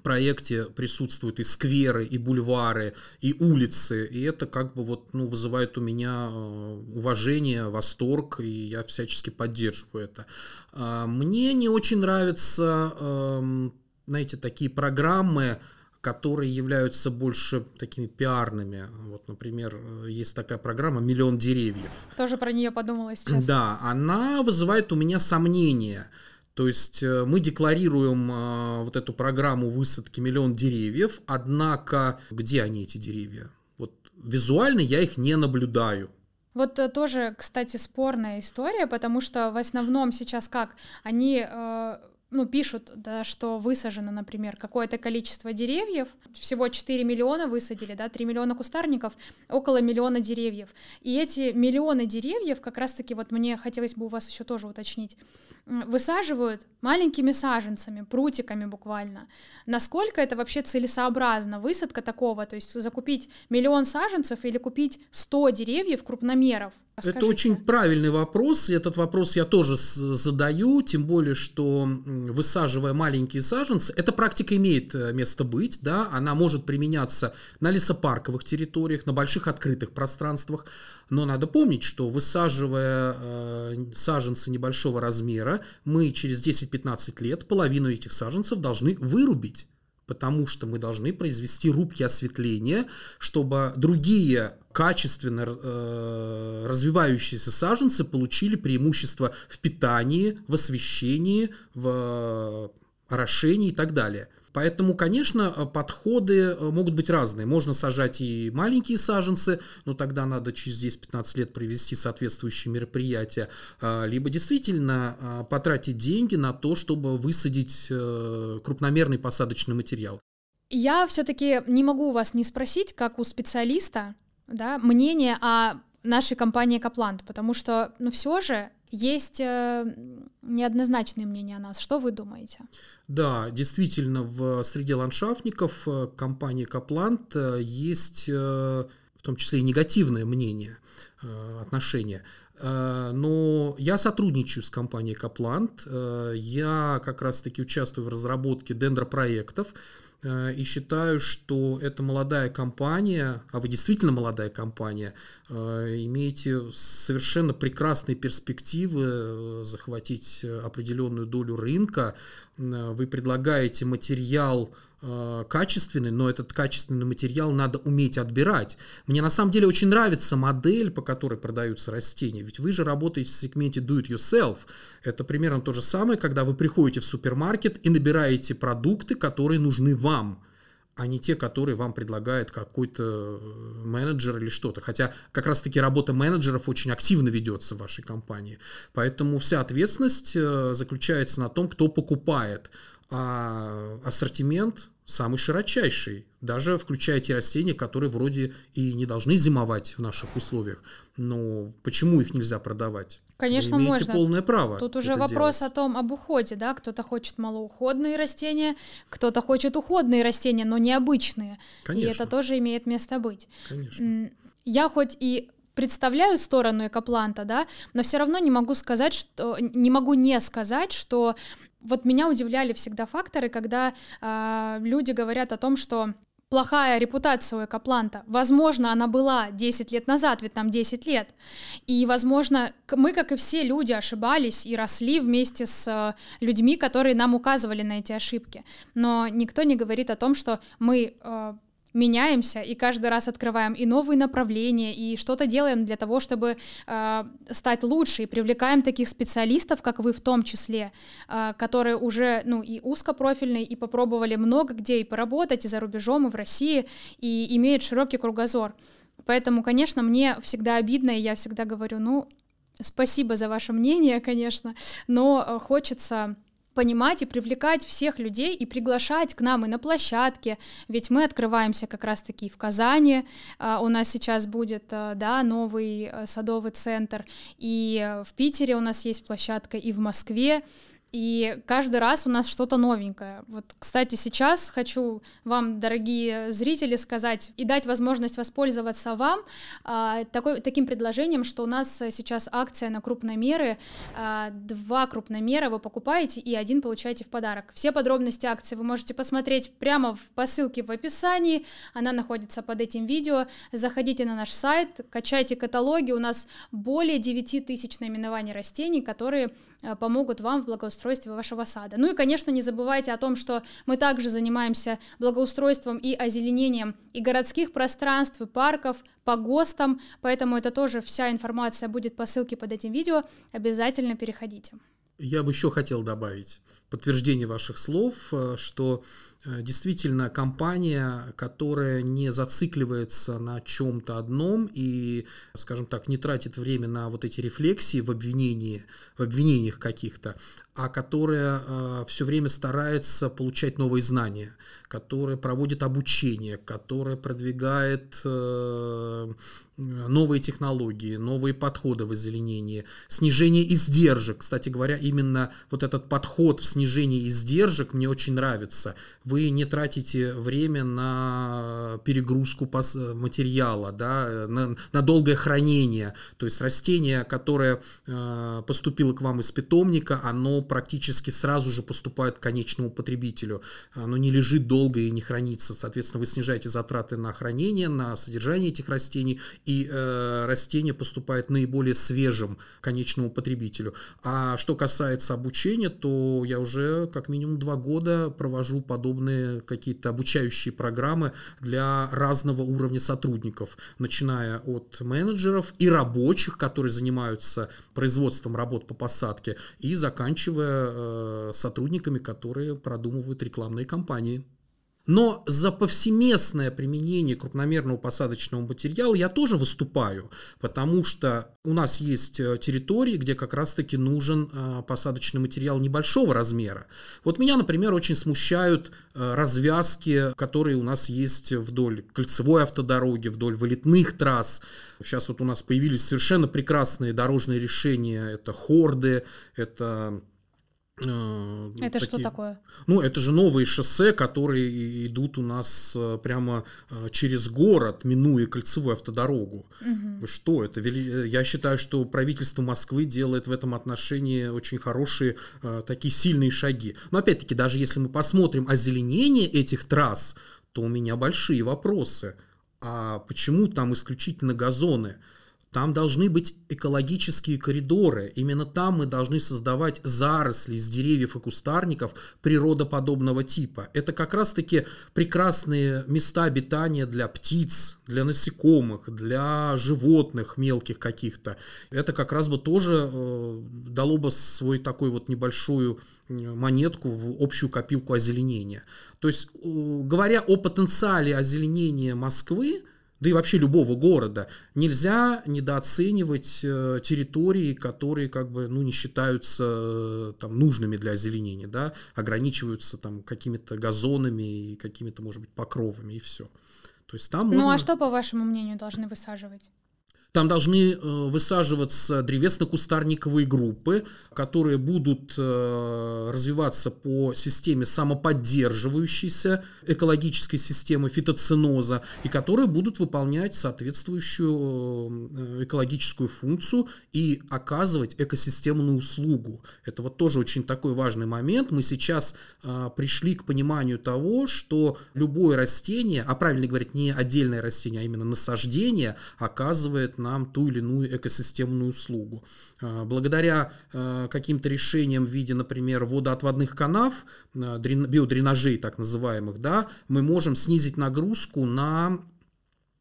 проекте присутствуют и скверы, и бульвары, и улицы, и это как бы вот, ну, вызывает у меня э, уважение, восторг, и я всячески поддерживаю это. А, мне не очень нравятся, эм, знаете, такие программы, которые являются больше такими пиарными. Вот, например, э, есть такая программа «Миллион деревьев». Тоже про нее подумала сейчас. Да, она вызывает у меня сомнения – то есть э, мы декларируем э, вот эту программу высадки миллион деревьев, однако где они, эти деревья? Вот визуально я их не наблюдаю. Вот э, тоже, кстати, спорная история, потому что в основном сейчас как? Они ну, пишут, да, что высажено, например, какое-то количество деревьев, всего 4 миллиона высадили, да, 3 миллиона кустарников, около миллиона деревьев. И эти миллионы деревьев, как раз-таки вот мне хотелось бы у вас еще тоже уточнить, высаживают маленькими саженцами, прутиками буквально. Насколько это вообще целесообразно, высадка такого, то есть закупить миллион саженцев или купить 100 деревьев крупномеров? Расскажите. Это очень правильный вопрос, и этот вопрос я тоже задаю, тем более, что высаживая маленькие саженцы, эта практика имеет э, место быть, да, она может применяться на лесопарковых территориях, на больших открытых пространствах, но надо помнить, что высаживая э, саженцы небольшого размера, примера, мы через 10-15 лет половину этих саженцев должны вырубить потому что мы должны произвести рубки осветления, чтобы другие качественно э, развивающиеся саженцы получили преимущество в питании, в освещении, в э, орошении и так далее – Поэтому, конечно, э, подходы э, могут быть разные. Можно сажать и маленькие саженцы, но тогда надо через 10-15 лет провести соответствующие мероприятия, а, либо действительно а, потратить деньги на то, чтобы высадить э, крупномерный посадочный материал. Я все-таки не могу у вас не спросить, как у специалиста, да, мнение о нашей компании Капланд, потому что, ну, все же есть э, неоднозначные мнения о нас. Что вы думаете? Да, действительно, в среде ландшафтников э, компании Каплант э, есть в том числе и негативное мнение, отношение. Но я сотрудничаю с компанией Каплант, я как раз-таки участвую в разработке дендропроектов, Э, и считаю, что эта молодая компания, а вы действительно молодая компания, э, имеете совершенно прекрасные перспективы э, захватить определенную долю рынка, вы предлагаете материал Э, качественный, но этот качественный материал надо уметь отбирать. Мне на самом деле очень нравится модель, по которой продаются растения, ведь вы же работаете в сегменте do it yourself. Это примерно то же самое, когда вы приходите в супермаркет и набираете продукты, которые нужны вам а не те, которые вам предлагает какой-то э, менеджер или что-то. Хотя как раз-таки работа менеджеров очень активно ведется в вашей компании. Поэтому вся ответственность э, заключается на том, кто покупает. А ассортимент самый широчайший, даже включая те растения, которые вроде и не должны зимовать в наших условиях. Но почему их нельзя продавать? Конечно, Вы можно. полное право. Тут уже вопрос делать. о том, об уходе, да, кто-то хочет малоуходные растения, кто-то хочет уходные растения, но необычные. Конечно. И это тоже имеет место быть. Конечно. Я хоть и представляю сторону экопланта, да, но все равно не могу сказать, что не могу не сказать, что вот меня удивляли всегда факторы, когда э, люди говорят о том, что плохая репутация у Экопланта. Возможно, она была 10 лет назад, ведь нам 10 лет. И, возможно, мы, как и все люди, ошибались и росли вместе с а, людьми, которые нам указывали на эти ошибки. Но никто не говорит о том, что мы э, меняемся и каждый раз открываем и новые направления, и что-то делаем для того, чтобы э, стать лучше, и привлекаем таких специалистов, как вы в том числе, э, которые уже, ну, и узкопрофильные, и попробовали много где и поработать, и за рубежом, и в России, и имеют широкий кругозор. Поэтому, конечно, мне всегда обидно, и я всегда говорю, ну, спасибо за ваше мнение, конечно, но э, хочется понимать и привлекать всех людей и приглашать к нам и на площадке, ведь мы открываемся как раз-таки в Казани, а, у нас сейчас будет, а, да, новый э, садовый центр, и э, в Питере у нас есть площадка, и в Москве, и каждый раз у нас что-то новенькое. Вот, кстати, сейчас хочу вам, дорогие зрители, сказать и дать возможность воспользоваться вам а, такой, таким предложением, что у нас сейчас акция на крупномеры. А, два крупные меры вы покупаете и один получаете в подарок. Все подробности акции вы можете посмотреть прямо в, по ссылке в описании. Она находится под этим видео. Заходите на наш сайт, качайте каталоги. У нас более 9 тысяч наименований растений, которые Э, помогут вам в благоустройстве вашего сада. Ну и, конечно, не забывайте о том, что мы также занимаемся благоустройством и озеленением и городских пространств, и парков, по ГОСТам, поэтому это тоже вся информация будет по ссылке под этим видео, обязательно переходите. Я бы еще хотел добавить, подтверждение ваших слов, э, что э, действительно компания, которая не зацикливается на чем-то одном и, скажем так, не тратит время на вот эти рефлексии в обвинении, в обвинениях каких-то, а которая э, все время старается получать новые знания, которая проводит обучение, которая продвигает новые технологии, новые подходы в озеленении, снижение издержек. Кстати говоря, именно вот этот подход в снижении снижение издержек мне очень нравится. Вы не тратите время на перегрузку материала, да, на, на долгое хранение. То есть растение, которое э, поступило к вам из питомника, оно практически сразу же поступает к конечному потребителю. Оно не лежит долго и не хранится. Соответственно, вы снижаете затраты на хранение, на содержание этих растений, и э, растение поступает наиболее свежим конечному потребителю. А что касается обучения, то я уже уже как минимум два года провожу подобные какие-то обучающие программы для разного уровня сотрудников, начиная от менеджеров и рабочих, которые занимаются производством работ по посадке, и заканчивая э, сотрудниками, которые продумывают рекламные кампании. Но за повсеместное применение крупномерного посадочного материала я тоже выступаю, потому что у нас есть э, территории, где как раз-таки нужен э, посадочный материал небольшого размера. Вот меня, например, очень смущают э, развязки, которые у нас есть вдоль кольцевой автодороги, вдоль вылетных трасс. Сейчас вот у нас появились совершенно прекрасные дорожные решения. Это хорды, это а, это такие. что такое? Ну, это же новые шоссе, которые идут у нас э, прямо э, через город, минуя кольцевую автодорогу. Угу. Что это? Э, я считаю, что правительство Москвы делает в этом отношении очень хорошие такие сильные шаги. Но опять-таки, даже если мы посмотрим озеленение этих трасс, то у меня большие вопросы. А почему там исключительно газоны? Там должны быть экологические коридоры. Именно там мы должны создавать заросли из деревьев и кустарников природоподобного типа. Это как раз-таки прекрасные места обитания для птиц, для насекомых, для животных мелких каких-то. Это как раз бы тоже э, дало бы свой такой вот небольшую э, монетку в общую копилку озеленения. То есть, э, говоря о потенциале озеленения Москвы, да и вообще любого города, нельзя недооценивать э, территории, которые как бы, ну, не считаются э, там нужными для озеленения, да, ограничиваются там какими-то газонами и какими-то, может быть, покровами и все. То есть там ну а можно... а что, по вашему мнению, должны высаживать? Там должны э, высаживаться древесно-кустарниковые группы, которые будут э, развиваться по системе самоподдерживающейся экологической системы фитоциноза и которые будут выполнять соответствующую э, экологическую функцию и оказывать экосистемную услугу. Это вот тоже очень такой важный момент. Мы сейчас пришли к пониманию того, что любое растение, а правильно говорить, не отдельное растение, а именно насаждение, оказывает нам ту или иную экосистемную услугу. А, благодаря а, каким-то решениям в виде, например, водоотводных канав, а, биодренажей так называемых, да, мы можем снизить нагрузку на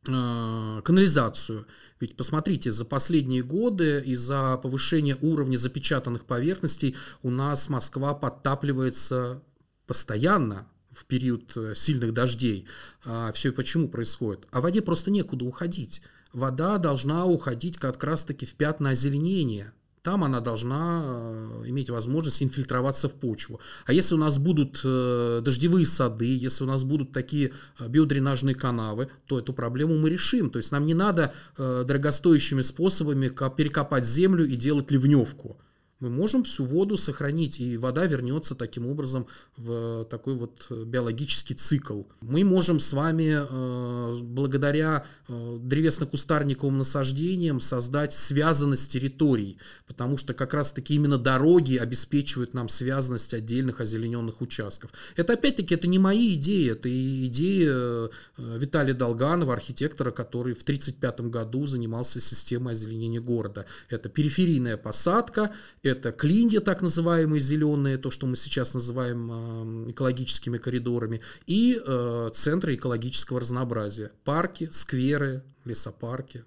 канализацию. Ведь посмотрите, за последние годы из-за повышения уровня запечатанных поверхностей у нас Москва подтапливается постоянно, в период э, сильных дождей. А все и почему происходит? А воде просто некуда уходить. Вода должна уходить как раз-таки в пятна озеленения. Там она должна э, иметь возможность инфильтроваться в почву. А если у нас будут э, дождевые сады, если у нас будут такие биодренажные канавы, то эту проблему мы решим. То есть нам не надо дорогостоящими способами перекопать землю и делать ливневку мы можем всю воду сохранить, и вода вернется таким образом в э, такой вот э, биологический цикл. Мы можем с вами э, благодаря древесно-кустарниковым насаждениям создать связанность территорий, потому что как раз-таки именно дороги обеспечивают нам связанность отдельных озелененных участков. Это опять-таки это не мои идеи, это идеи э, Виталия Долганова, архитектора, который в 1935 году занимался системой озеленения города. Это периферийная посадка, это клинья, так называемые зеленые, то, что мы сейчас называем эм, экологическими коридорами, и э, центры экологического разнообразия. Парки, скверы, лесопарки.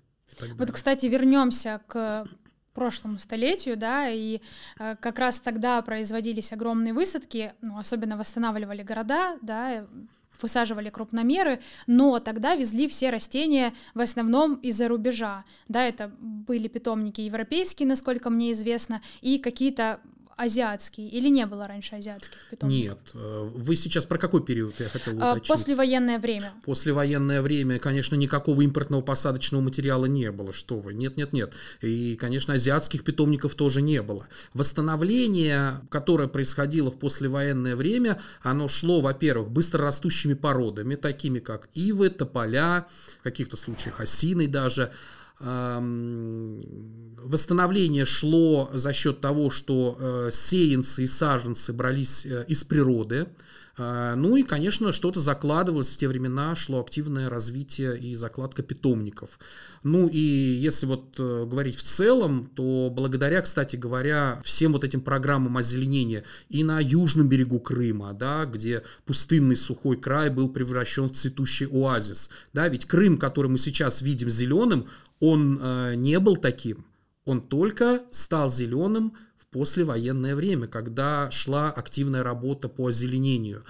Вот, кстати, вернемся к прошлому столетию, да, и э, как раз тогда производились огромные высадки, ну, особенно восстанавливали города, да, высаживали крупномеры, но тогда везли все растения в основном из-за рубежа. Да, это были питомники европейские, насколько мне известно, и какие-то азиатский или не было раньше азиатских питомцев? Нет. Э, вы сейчас про какой период я хотел э, уточнить? Послевоенное время. Послевоенное время, конечно, никакого импортного посадочного материала не было. Что вы? Нет, нет, нет. И, конечно, азиатских питомников тоже не было. Восстановление, которое происходило в послевоенное время, оно шло, во-первых, быстрорастущими породами, такими как ивы, тополя, в каких-то случаях осиной даже восстановление шло за счет того, что э, сеянцы и саженцы брались э, из природы. А, ну и, конечно, что-то закладывалось в те времена, шло активное развитие и закладка питомников. Ну и если вот э, говорить в целом, то благодаря, кстати говоря, всем вот этим программам озеленения и на южном берегу Крыма, да, где пустынный сухой край был превращен в цветущий оазис, да, ведь Крым, который мы сейчас видим зеленым, он э, не был таким. Он только стал зеленым в послевоенное время, когда шла активная работа по озеленению.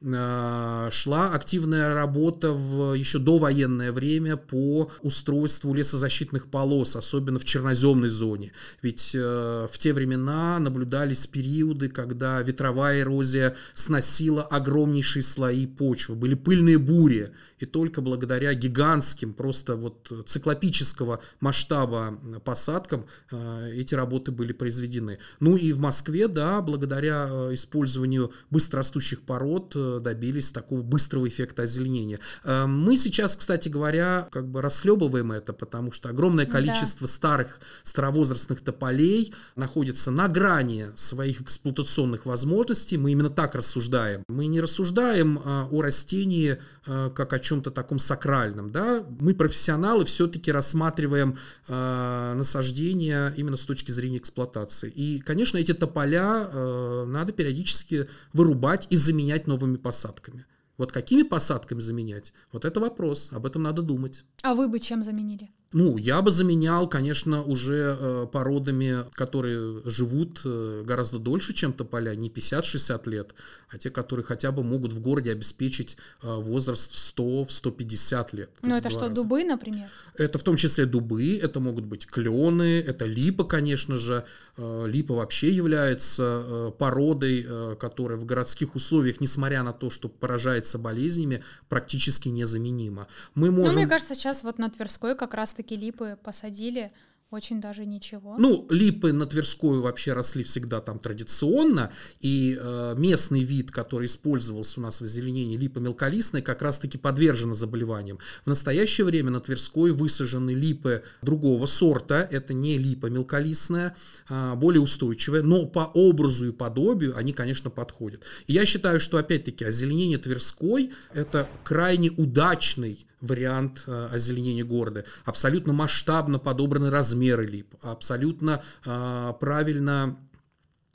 Э, шла активная работа в еще довоенное время по устройству лесозащитных полос, особенно в черноземной зоне. Ведь э, в те времена наблюдались периоды, когда ветровая эрозия сносила огромнейшие слои почвы, были пыльные бури, и только благодаря гигантским, просто вот циклопического масштаба э, посадкам э, эти работы были произведены. Ну и в Москве, да, благодаря э, использованию быстрорастущих пород добились такого быстрого эффекта озеленения. Мы сейчас, кстати говоря, как бы расхлебываем это, потому что огромное количество да. старых старовозрастных тополей находится на грани своих эксплуатационных возможностей. Мы именно так рассуждаем. Мы не рассуждаем о растении Э, как о чем-то таком сакральном. Да? Мы, профессионалы, все-таки рассматриваем э, насаждение именно с точки зрения эксплуатации. И, конечно, эти тополя э, надо периодически вырубать и заменять новыми посадками. Вот какими посадками заменять? Вот это вопрос, об этом надо думать. А вы бы чем заменили? Ну, я бы заменял, конечно, уже э, породами, которые живут э, гораздо дольше, чем тополя, не 50-60 лет, а те, которые хотя бы могут в городе обеспечить э, возраст в 100-150 лет. Ну, это что, раза. дубы, например? Это в том числе дубы, это могут быть клены, это липа, конечно же. Э, липа вообще является э, породой, э, которая в городских условиях, несмотря на то, что поражается болезнями, практически незаменима. Мы можем... Ну, мне кажется, сейчас вот на Тверской как раз все-таки липы посадили, очень даже ничего. Ну, липы на Тверскую вообще росли всегда там традиционно, и э, местный вид, который использовался у нас в озеленении, липа мелколистная, как раз-таки подвержена заболеваниям. В настоящее время на Тверской высажены липы другого сорта, это не липа мелколистная, а более устойчивая, но по образу и подобию они, конечно, подходят. И я считаю, что, опять-таки, озеленение Тверской – это крайне удачный вариант э, озеленения города, абсолютно масштабно подобраны размеры лип, абсолютно э, правильно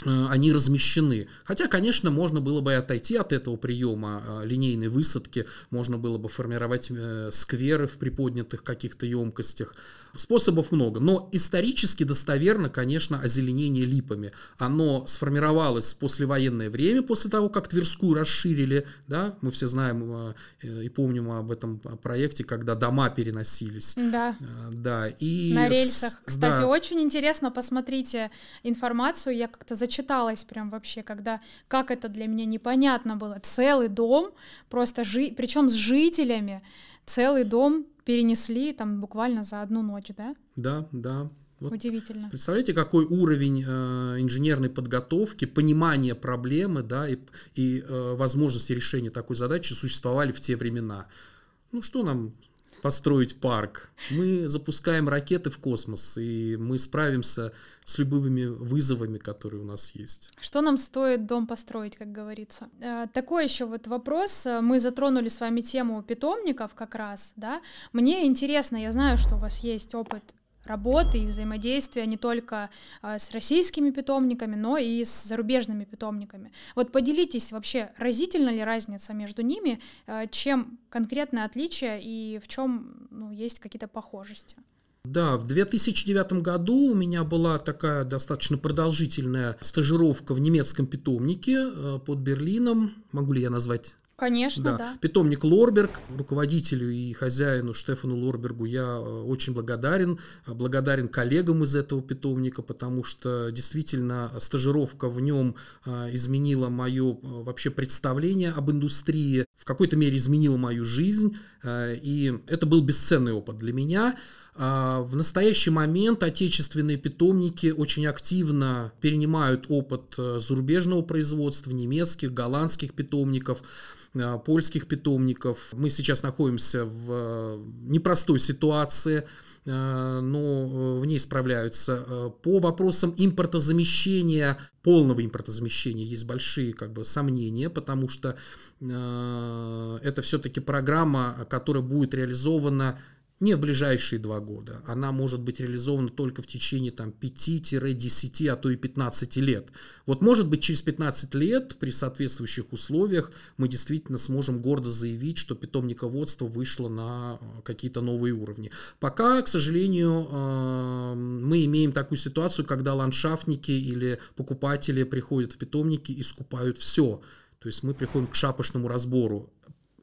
э, они размещены. Хотя, конечно, можно было бы и отойти от этого приема линейной высадки, можно было бы формировать скверы в приподнятых каких-то емкостях. Способов много, но исторически достоверно, конечно, озеленение липами. Оно сформировалось в послевоенное время, после того, как Тверскую расширили, да, мы все знаем э, э, и помним об этом проекте, когда дома переносились. Да. Э, да, и... На рельсах. Кстати, да. очень интересно, посмотрите информацию, я как-то зачиталась прям вообще, когда, как это для меня непонятно было, целый дом, просто жи... причем с жителями, целый дом перенесли там буквально за одну ночь, да? Да, да. Вот Удивительно. Представляете, какой уровень э, инженерной подготовки, понимания проблемы, да, и, и э, возможности решения такой задачи существовали в те времена. Ну что нам построить парк. Мы запускаем ракеты в космос, и мы справимся с любыми вызовами, которые у нас есть. Что нам стоит дом построить, как говорится? Э, такой еще вот вопрос. Мы затронули с вами тему питомников как раз, да? Мне интересно, я знаю, что у вас есть опыт работы и взаимодействия не только а, с российскими питомниками, но и с зарубежными питомниками. Вот поделитесь вообще, разительна ли разница между ними, а, чем конкретное отличие и в чем ну, есть какие-то похожести? Да, в 2009 году у меня была такая достаточно продолжительная стажировка в немецком питомнике а, под Берлином. Могу ли я назвать Конечно, да. да. Питомник Лорберг, руководителю и хозяину Штефану Лорбергу я э, очень благодарен. Э, благодарен коллегам из этого питомника, потому что действительно стажировка в нем э, изменила мое вообще представление об индустрии, в какой-то мере изменила мою жизнь, и это был бесценный опыт для меня. В настоящий момент отечественные питомники очень активно перенимают опыт зарубежного производства, немецких, голландских питомников. Э, польских питомников. Мы сейчас находимся в э, непростой ситуации, э, но в ней справляются. По вопросам импортозамещения, полного импортозамещения есть большие как бы, сомнения, потому что это все-таки программа, которая будет реализована не в ближайшие два года. Она может быть реализована только в течение там, 5-10, а то и 15 лет. Вот может быть через 15 лет при соответствующих условиях мы действительно сможем гордо заявить, что питомниководство вышло на э, какие-то новые уровни. Пока, к сожалению, э, мы имеем такую ситуацию, когда ландшафтники или покупатели приходят в питомники и скупают все. То есть мы приходим к шапочному разбору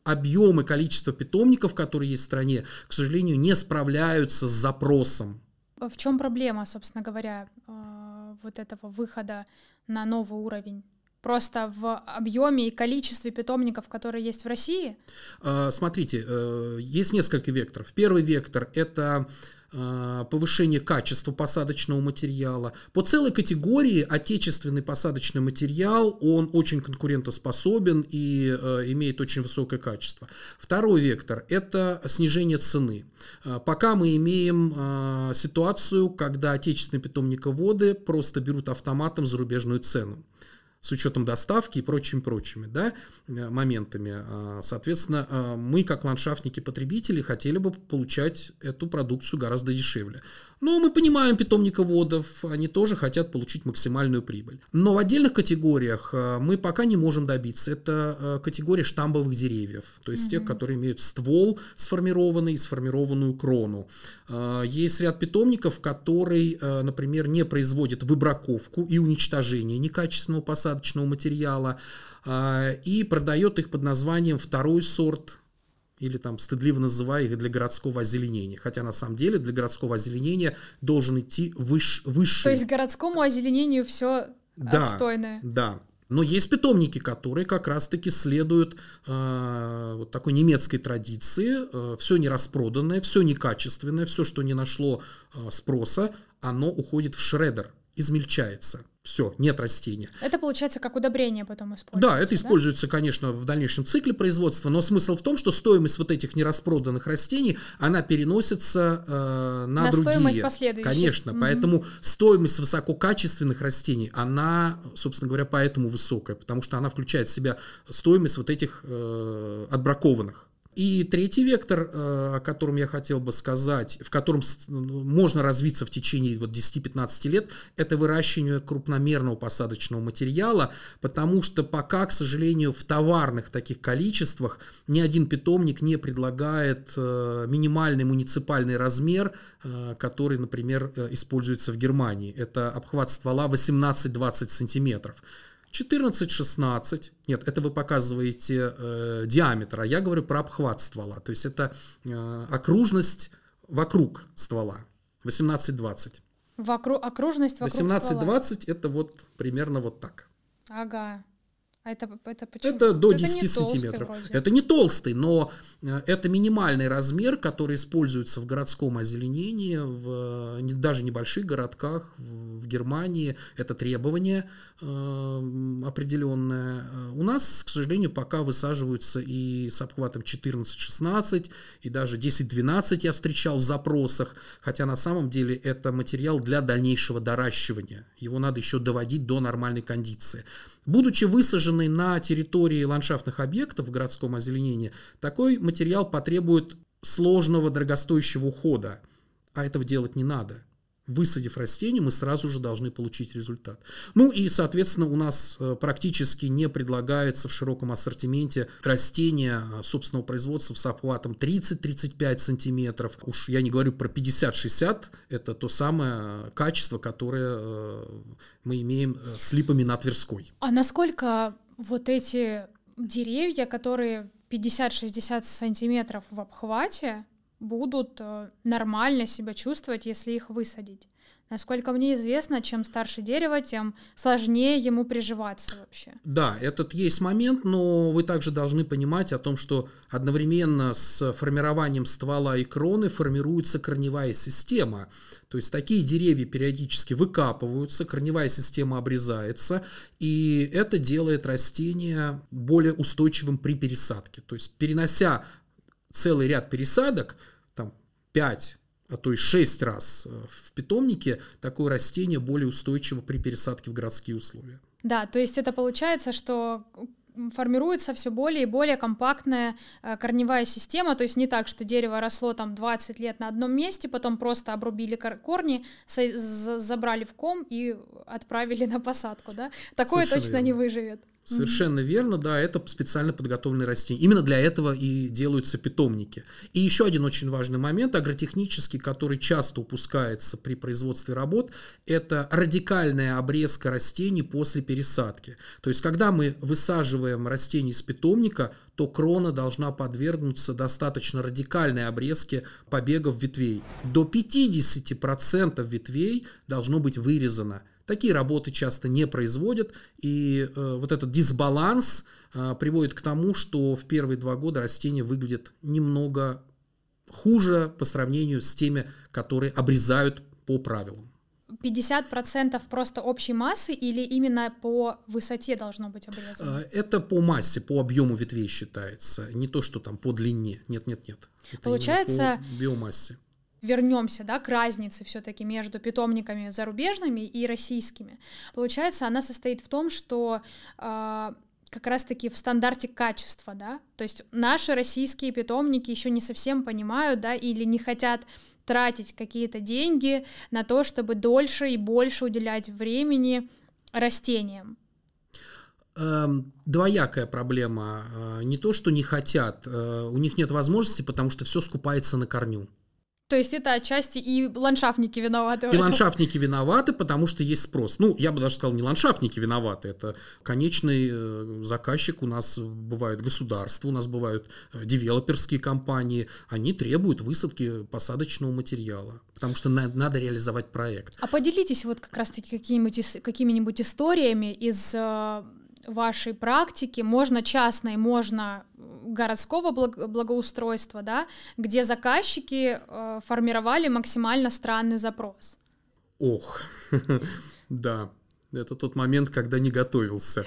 объемы и количество питомников, которые есть в стране, к сожалению, не справляются с запросом. В чем проблема, собственно говоря, э, вот этого выхода на новый уровень? просто в объеме и количестве питомников, которые есть в России? А, смотрите, э, есть несколько векторов. Первый вектор — это а, повышение качества посадочного материала. По целой категории отечественный посадочный материал, он очень конкурентоспособен и э, имеет очень высокое качество. Второй вектор – это снижение цены. А, пока мы имеем э, ситуацию, когда отечественные питомниководы просто берут автоматом зарубежную цену с учетом доставки и прочими-прочими да, э, моментами. А, соответственно, а, мы, как ландшафтники-потребители, хотели бы получать эту продукцию гораздо дешевле. Но ну, мы понимаем питомниководов, они тоже хотят получить максимальную прибыль. Но в отдельных категориях э, мы пока не можем добиться. Это э, категория штамбовых деревьев, то есть угу. тех, которые имеют ствол сформированный и сформированную крону. Э, есть ряд питомников, который, например, не производит выбраковку и уничтожение некачественного посадочного материала и продает их под названием второй сорт или там стыдливо называя их для городского озеленения. Хотя на самом деле для городского озеленения должен идти выше. выше. То есть городскому озеленению все да, отстойное. Да. Но есть питомники, которые как раз-таки следуют э, вот такой немецкой традиции. Э, все не распроданное, все некачественное, все, что не нашло э, спроса, оно уходит в шредер, измельчается. Все, нет растения. Это получается как удобрение потом используется. Да, это да? используется, конечно, в дальнейшем цикле производства, но смысл в том, что стоимость вот этих нераспроданных растений, она переносится э, на, на другие. стоимость последующих. Конечно, mm-hmm. поэтому стоимость высококачественных растений, она, собственно говоря, поэтому высокая, потому что она включает в себя стоимость вот этих э, отбракованных. И третий вектор, э, о котором я хотел бы сказать, в котором ну, можно развиться в течение вот 10-15 лет, это выращивание крупномерного посадочного материала, потому что пока, к сожалению, в товарных таких количествах ни один питомник не предлагает э, минимальный муниципальный размер, э, который, например, используется в Германии. Это обхват ствола 18-20 сантиметров. 14-16, нет, это вы показываете э, диаметр, а я говорю про обхват ствола, то есть это э, окружность вокруг ствола, 18-20. Вокруг, окружность вокруг 18-20 это вот примерно вот так. Ага. А это, это почему? Это до это 10 сантиметров. Вроде. Это не толстый, но э, это минимальный размер, который используется в городском озеленении, в э, даже небольших городках, в Германии. Это требование э, определенное. Э, у нас, к сожалению, пока высаживаются и с обхватом 14-16, и даже 10-12 я встречал в запросах, хотя на самом деле это материал для дальнейшего доращивания. Его надо еще доводить до нормальной кондиции. Будучи высаженный на территории ландшафтных объектов в городском озеленении, такой материал потребует сложного дорогостоящего ухода, а этого делать не надо. Высадив растение, мы сразу же должны получить результат. Ну и, соответственно, у нас э, практически не предлагается в широком ассортименте растения э, собственного производства с обхватом 30-35 сантиметров. Уж я не говорю про 50-60, это то самое э, качество, которое мы имеем с липами на Тверской. А насколько вот эти деревья, которые 50-60 сантиметров в обхвате, будут э, нормально себя чувствовать, если их высадить. Насколько мне известно, чем старше дерево, тем сложнее ему приживаться вообще. Да, этот есть момент, но вы также должны понимать о том, что одновременно с формированием ствола и кроны формируется корневая система. То есть такие деревья периодически выкапываются, корневая система обрезается, и это делает растение более устойчивым при пересадке. То есть перенося целый ряд пересадок – 5, а то и 6 раз э, в питомнике, такое растение более устойчиво при пересадке в городские условия. Да, то есть это получается, что формируется все более и более компактная э, корневая система, то есть не так, что дерево росло там 20 лет на одном месте, потом просто обрубили корни, забрали в ком и отправили на посадку, да? Такое Совершенно точно верно. не выживет. Совершенно mm-hmm. верно, да, это специально подготовленные растения. Именно для этого и делаются питомники. И еще один очень важный момент, агротехнический, который часто упускается при производстве работ, это радикальная обрезка растений после пересадки. То есть, когда мы высаживаем растение из питомника, то крона должна подвергнуться достаточно радикальной обрезке побегов ветвей. До 50% ветвей должно быть вырезано – Такие работы часто не производят, и э, вот этот дисбаланс э, приводит к тому, что в первые два года растения выглядят немного хуже по сравнению с теми, которые обрезают по правилам. 50% просто общей массы или именно по высоте должно быть обрезано? Э, это по массе, по объему ветвей считается, не то, что там по длине. Нет, нет, нет. Это Получается, по биомассе вернемся, да, к разнице все-таки между питомниками зарубежными и российскими, получается, она состоит в том, что э, как раз-таки в стандарте качества, да, то есть наши российские питомники еще не совсем понимают, да, или не хотят тратить какие-то деньги на то, чтобы дольше и больше уделять времени растениям? Эм, двоякая проблема. Э, не то, что не хотят, э, у них нет возможности, потому что все скупается на корню. То есть это отчасти и ландшафтники виноваты. И ландшафтники виноваты, потому что есть спрос. Ну, я бы даже сказал, не ландшафтники виноваты, это конечный э, заказчик у нас бывают государства, у нас бывают э, девелоперские компании, они требуют высадки посадочного материала, потому что на, надо реализовать проект. А поделитесь вот как раз-таки какими-нибудь, какими историями из э, вашей практики, можно частной, можно городского благоустройства, да, где заказчики э, формировали максимально странный запрос. Ох, <laughs> да, это тот момент, когда не готовился.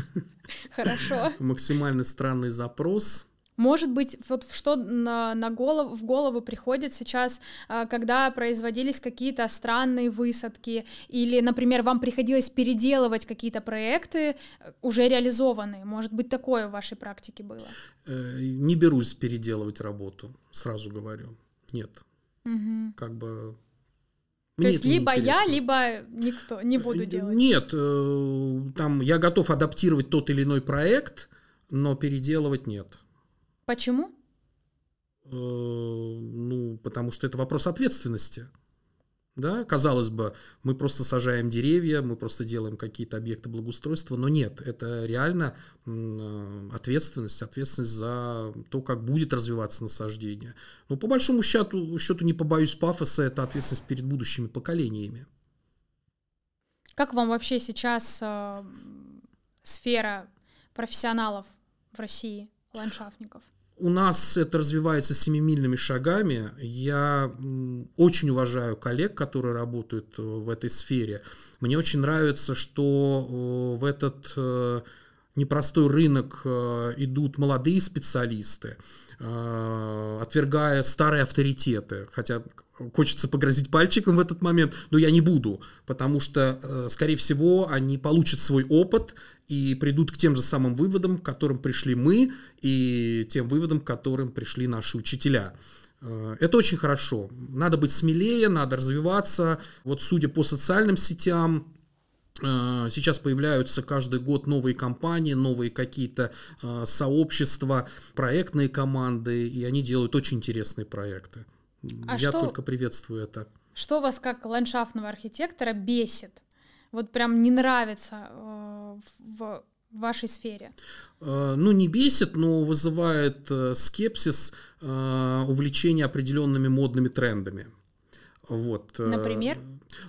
<laughs> Хорошо. Максимально странный запрос может быть, вот что на, на голову, в голову приходит сейчас, а, когда производились какие-то странные высадки, или, например, вам приходилось переделывать какие-то проекты, э, уже реализованные. Может быть, такое в вашей практике было? Э, не берусь переделывать работу, сразу говорю. Нет. Угу. Как бы мне То есть либо я, либо никто, не буду э, делать. Нет, там я готов адаптировать тот или иной проект, но переделывать нет. Почему? Э, ну, потому что это вопрос ответственности. Да, казалось бы, мы просто сажаем деревья, мы просто делаем какие-то объекты благоустройства, но нет, это реально э, ответственность, ответственность за то, как будет развиваться насаждение. Но ну, по большому счету, счету не побоюсь пафоса, это ответственность перед будущими поколениями. Как вам вообще сейчас э, сфера профессионалов в России, ландшафтников? у нас это развивается семимильными шагами. Я очень уважаю коллег, которые работают э, в этой сфере. Мне очень нравится, что э, в этот э, непростой рынок идут молодые специалисты, отвергая старые авторитеты. Хотя хочется погрозить пальчиком в этот момент, но я не буду, потому что, э, скорее всего, они получат свой опыт и придут к тем же самым выводам, к которым пришли мы, и тем выводам, к которым пришли наши учителя. Э, это очень хорошо. Надо быть смелее, надо развиваться. Вот судя по социальным сетям, э, Сейчас появляются каждый год новые компании, новые какие-то сообщества, проектные команды, и они делают очень интересные проекты. А Я что, только приветствую это. Что вас как ландшафтного архитектора бесит? Вот прям не нравится э, в в вашей сфере? Э, ну, не бесит, но вызывает э, скепсис э, увлечение определенными модными трендами. Вот. Например?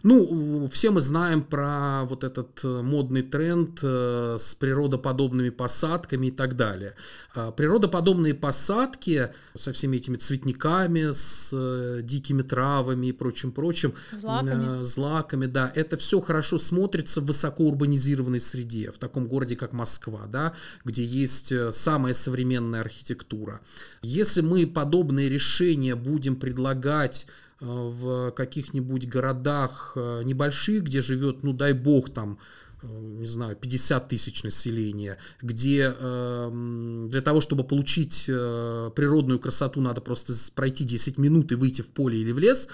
Ну, все мы знаем про вот этот э, модный тренд э, с природоподобными посадками и так далее. А природоподобные посадки со всеми этими цветниками, с э, дикими травами и прочим-прочим, злаками. злаками, да, это все хорошо смотрится в высокоурбанизированной среде, в таком городе, как Москва, да, где есть самая современная архитектура. Если мы подобные решения будем предлагать Э, в каких-нибудь городах э, небольших, где живет, ну дай бог, там, э, не знаю, 50 тысяч населения, где э, для того, чтобы получить э, природную красоту, надо просто пройти 10 минут и выйти в поле или в лес,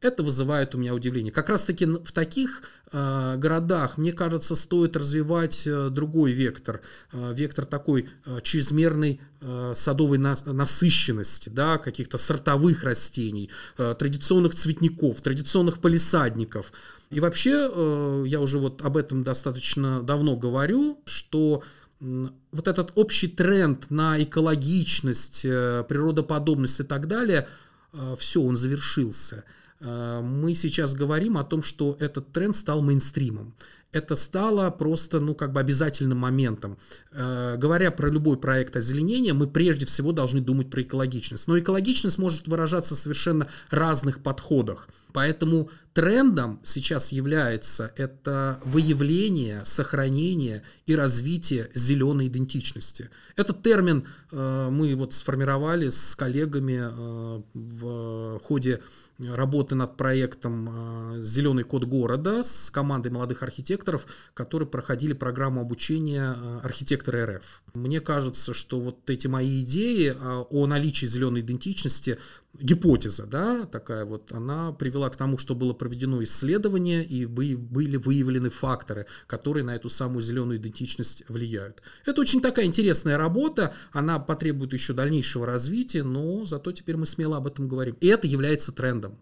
это вызывает у меня удивление. Как раз-таки в таких э, городах, мне кажется, стоит развивать э, другой вектор. Э, вектор такой э, чрезмерной э, садовой на, насыщенности, да, каких-то сортовых растений, э, традиционных цветников, традиционных полисадников. И вообще, э, я уже вот об этом достаточно давно говорю, что вот этот общий тренд на экологичность, э, природоподобность и так далее, э, все, он завершился. Э, мы сейчас говорим о том, что этот тренд стал мейнстримом. Это стало просто, ну, как бы обязательным моментом. Э, говоря про любой проект озеленения, мы прежде всего должны думать про экологичность. Но экологичность может выражаться в совершенно разных подходах. Поэтому трендом сейчас является это выявление, сохранение и развитие зеленой идентичности. Этот термин э, мы вот сформировали с коллегами э, в ходе работы над проектом э, «Зеленый код города» с командой молодых архитекторов, которые проходили программу обучения э, архитектора РФ. Мне кажется, что вот эти мои идеи э, о наличии зеленой идентичности гипотеза, да, такая вот, она привела к тому, что было проведено исследование и были выявлены факторы, которые на эту самую зеленую идентичность влияют. Это очень такая интересная работа, она потребует еще дальнейшего развития, но зато теперь мы смело об этом говорим. И это является трендом.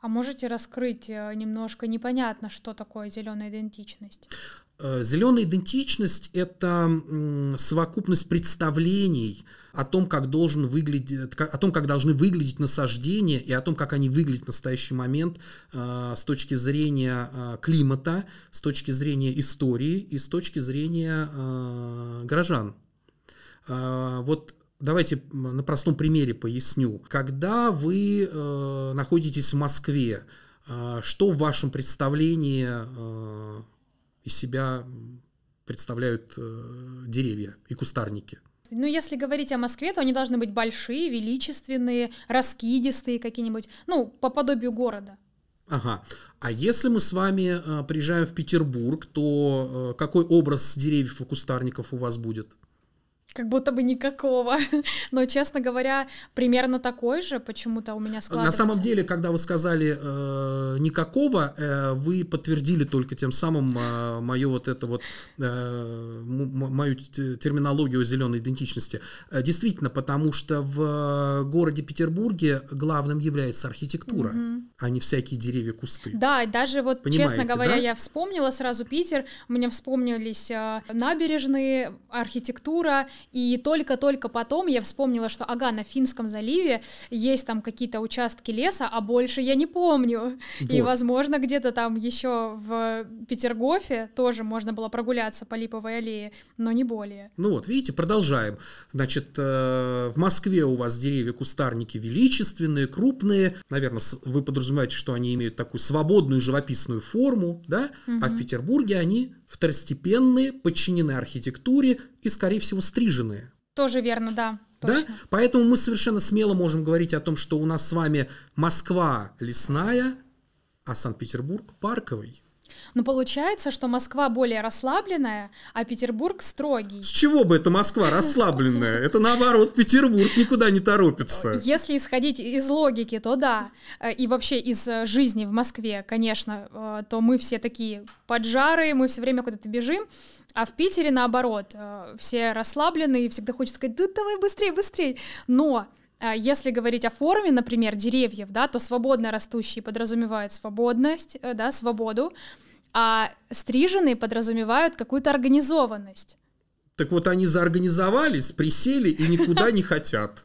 А можете раскрыть э, немножко непонятно, что такое зеленая идентичность? Э, зеленая идентичность ⁇ это совокупность представлений, о том, как должен выглядеть, о том, как должны выглядеть насаждения и о том, как они выглядят в настоящий момент э, с точки зрения э, климата, с точки зрения истории и с точки зрения э, горожан. Э, вот Давайте на простом примере поясню. Когда вы э, находитесь в Москве, э, что в вашем представлении э, из себя представляют э, деревья и кустарники? Ну, если говорить о Москве, то они должны быть большие, величественные, раскидистые какие-нибудь, ну, по подобию города. Ага. А если мы с вами э, приезжаем в Петербург, то э, какой образ деревьев и кустарников у вас будет? как будто бы никакого. <laughs> Но, честно говоря, примерно такой же почему-то у меня складывается. На самом деле, когда вы сказали э, никакого, э, вы подтвердили только тем самым э, мою вот это вот э, мою терминологию зеленой идентичности. Э, действительно, потому что в э, городе Петербурге главным является архитектура, угу. а не всякие деревья, кусты. Да, даже вот, Понимаете, честно говоря, да? я вспомнила сразу Питер, мне вспомнились э, набережные, архитектура и только-только потом я вспомнила, что, ага, на Финском заливе есть там какие-то участки леса, а больше я не помню. Вот. И, возможно, где-то там еще в Петергофе тоже можно было прогуляться по Липовой аллее, но не более. Ну вот, видите, продолжаем. Значит, э, в Москве у вас деревья, кустарники величественные, крупные. Наверное, вы подразумеваете, что они имеют такую свободную живописную форму, да? Угу. А в Петербурге они второстепенные, подчинены архитектуре и, скорее всего, стриженные. Тоже верно, да. Точно. Да? Поэтому мы совершенно смело можем говорить о том, что у нас с вами Москва лесная, а Санкт-Петербург парковый. Но получается, что Москва более расслабленная, а Петербург строгий. С чего бы это Москва расслабленная? Это наоборот, Петербург никуда не торопится. Если исходить из логики, то да. Э, и вообще из э, жизни в Москве, конечно, э, то мы все такие поджары, мы все время куда-то бежим. А в Питере наоборот, все расслаблены и всегда хочется сказать, да давай быстрее, быстрее. Но если говорить о форме, например, деревьев, да, то свободно растущие подразумевают свободность, да, свободу, а стриженные подразумевают какую-то организованность. Так вот они заорганизовались, присели и никуда не хотят.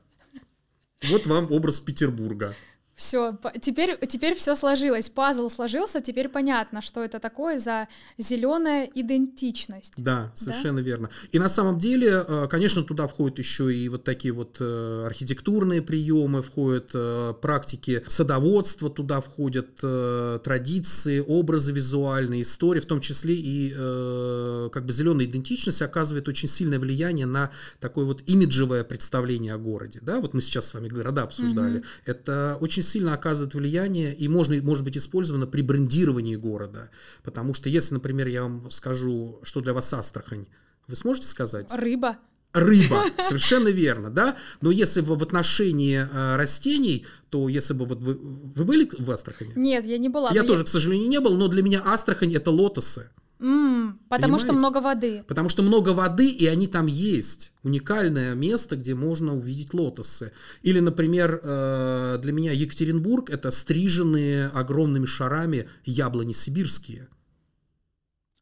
Вот вам образ Петербурга. Все, теперь, теперь все сложилось. Пазл сложился, теперь понятно, что это такое за зеленая идентичность. Да, совершенно да? верно. И на самом деле, э, конечно, туда входят еще и вот такие вот э, архитектурные приемы, входят э, практики садоводства, туда входят традиции, образы визуальные, истории, в том числе и как бы зеленая идентичность оказывает очень сильное влияние на такое вот имиджевое представление о городе. Да, вот мы сейчас с вами города обсуждали. Угу. Это очень сильно оказывает влияние и можно, может быть использовано при брендировании города. Потому что если, например, я вам скажу, что для вас Астрахань, вы сможете сказать? Рыба. Рыба, <laughs> совершенно верно, да? Но если бы в отношении э, растений, то если бы вот вы, вы были в Астрахани? Нет, я не была. Я тоже, я... к сожалению, не был, но для меня Астрахань это лотосы. Mm, потому Понимаете? что много воды. Потому что много воды, и они там есть. Уникальное место, где можно увидеть лотосы. Или, например, э, для меня Екатеринбург это стриженные огромными шарами яблони сибирские.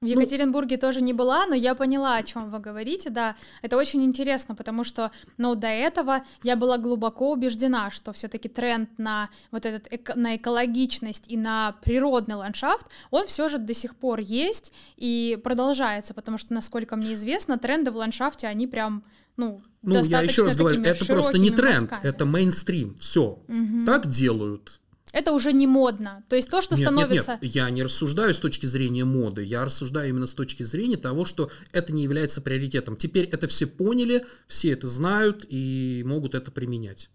В ну, Екатеринбурге ну, тоже не была, но я поняла, о чем вы говорите, да. Это очень интересно, потому что, ну, до этого я была глубоко убеждена, что все-таки тренд на вот этот эко, на экологичность и на природный ландшафт, он все же до сих пор есть и продолжается, потому что, насколько мне известно, тренды в ландшафте они прям ну, ну я еще раз говорю, это просто не тренд, мазками. это мейнстрим, все, угу. так делают это уже не модно. То есть то, что нет, становится... Нет, нет, я не рассуждаю с точки зрения моды, я рассуждаю именно с точки зрения того, что это не является приоритетом. Теперь это все поняли, все это знают и могут это применять.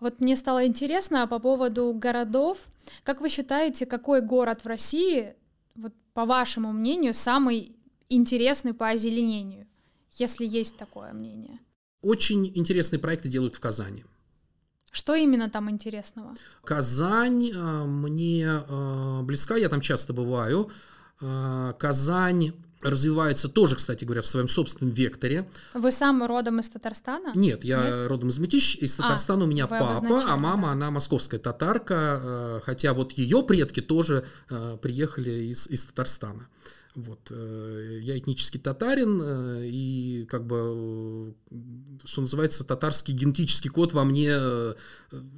Вот мне стало интересно по поводу городов. Как вы считаете, какой город в России, вот по вашему мнению, самый интересный по озеленению, если есть такое мнение? Очень интересные проекты делают в Казани. Что именно там интересного? Казань э, мне э, близка, я там часто бываю. Э, Казань развивается тоже, кстати говоря, в своем собственном векторе. Вы сам родом из Татарстана? Нет, я Нет? родом из Метищ, из а, Татарстана а, у меня папа, а мама, да. она московская татарка, хотя вот ее предки тоже приехали из, из Татарстана. Вот. Э, я этнический татарин, э, и как бы, э, что называется, татарский генетический код во мне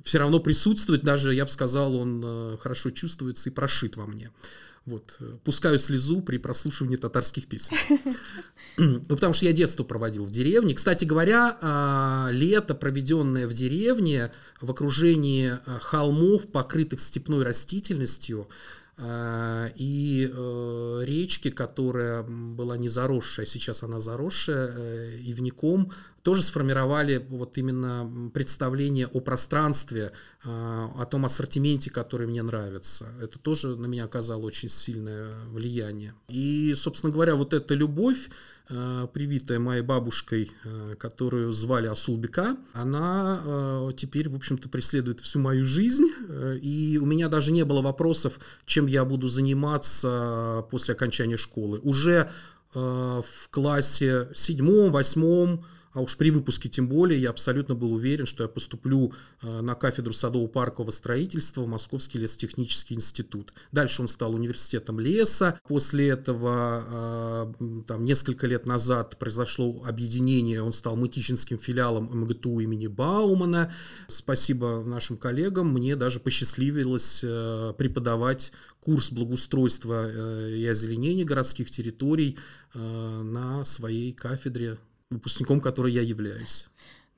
все равно присутствует, даже, я бы сказал, он хорошо чувствуется и прошит во мне. Вот. Пускаю слезу при прослушивании татарских песен. <clears throat> Ну, потому что я детство проводил в деревне. Кстати говоря, а, лето, проведенное в деревне, в окружении холмов, покрытых степной растительностью, Э, и э, речки, которая была не заросшая, сейчас она заросшая, э, ивником, тоже сформировали вот именно представление о пространстве, о том ассортименте, который мне нравится. Это тоже на меня оказало очень сильное влияние. И, собственно говоря, вот эта любовь, Э, привитая моей бабушкой, э, которую звали Асулбека, она э, теперь, в общем-то, преследует всю мою жизнь. И у меня даже не было вопросов, чем я буду заниматься после окончания школы. Уже в классе седьмом, восьмом, а уж при выпуске тем более, я абсолютно был уверен, что я поступлю э, на кафедру садово-паркового строительства в Московский лесотехнический институт. Дальше он стал университетом леса. После этого, э, там, несколько лет назад произошло объединение, он стал мытищинским филиалом МГТУ имени Баумана. Спасибо нашим коллегам, мне даже посчастливилось э, преподавать курс благоустройства и озеленения городских территорий на своей кафедре выпускником, который я являюсь.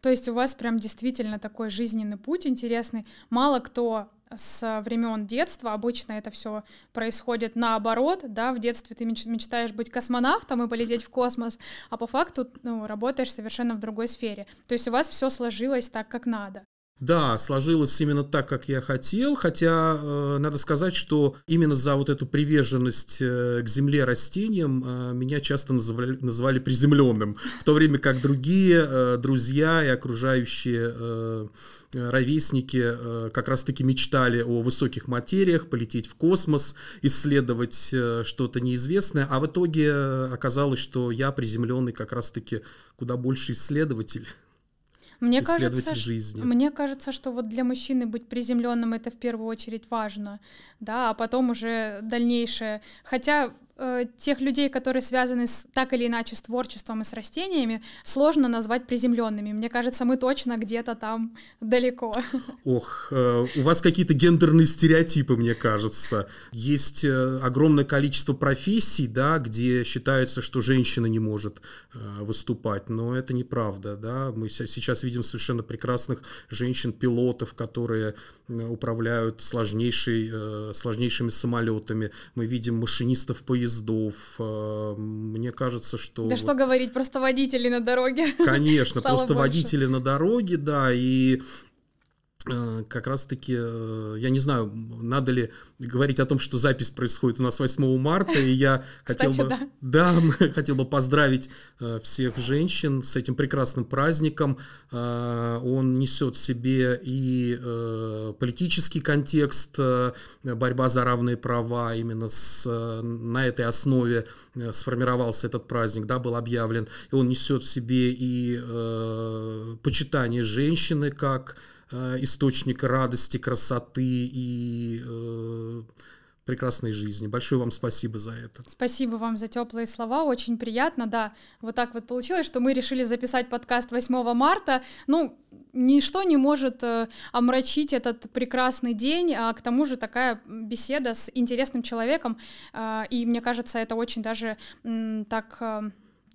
То есть у вас прям действительно такой жизненный путь интересный. Мало кто с времен детства. Обычно это все происходит наоборот, да, в детстве ты мечтаешь быть космонавтом и полететь в космос, а по факту ну, работаешь совершенно в другой сфере. То есть у вас все сложилось так, как надо. Да, сложилось именно так, как я хотел, хотя э, надо сказать, что именно за вот эту приверженность э, к земле растениям э, меня часто называли, называли приземленным, в то время как другие э, друзья и окружающие э, ровесники э, как раз-таки мечтали о высоких материях, полететь в космос, исследовать э, что-то неизвестное, а в итоге э, оказалось, что я приземленный как раз-таки куда больше исследователь. Мне исследовать кажется, жизни. Мне кажется, что вот для мужчины быть приземленным это в первую очередь важно, да, а потом уже дальнейшее. Хотя Э, тех людей, которые связаны с, так или иначе с творчеством и с растениями, сложно назвать приземленными. Мне кажется, мы точно где-то там далеко. Ох, э, у вас какие-то гендерные стереотипы, мне кажется. Есть э, огромное количество профессий, да, где считается, что женщина не может выступать, но это неправда, да. Мы сейчас видим совершенно прекрасных женщин-пилотов, которые управляют сложнейшей, сложнейшими самолетами. Мы видим машинистов поездов поездов. Э, мне кажется, что... Да вот... что говорить, просто водители на дороге. Конечно, <laughs> просто больше. водители на дороге, да, и Э, как раз-таки, э, я не знаю, надо ли говорить о том, что запись происходит у нас 8 марта, и я <laughs> хотел Кстати, бы, да. да, <laughs> хотел бы поздравить э, всех женщин с этим прекрасным праздником. Он несет в себе и политический контекст, борьба за равные права, именно с, на этой основе сформировался этот праздник, да, был объявлен, и он несет в себе и почитание женщины как Э, источник радости, красоты и э, прекрасной жизни. Большое вам спасибо за это. Спасибо вам за теплые слова, очень приятно, да. Вот так вот получилось, что мы решили записать подкаст 8 марта. Ну, ничто не может э, омрачить этот прекрасный день, а к тому же такая беседа с интересным человеком, и мне кажется, это очень даже так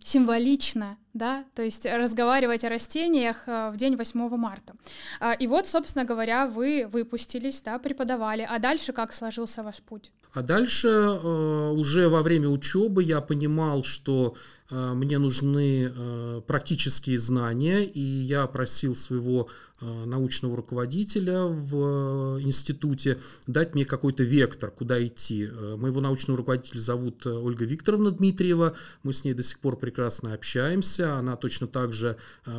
символично, да, то есть разговаривать о растениях э, в день 8 марта. А, и вот, собственно говоря, вы выпустились, да, преподавали. А дальше как сложился ваш путь? А дальше э, уже во время учебы я понимал, что Э, мне нужны э, практические знания, и я просил своего э, научного руководителя в институте дать мне какой-то вектор, куда идти. Моего научного руководителя зовут Ольга Викторовна Дмитриева, мы с ней до сих пор прекрасно общаемся, она точно так же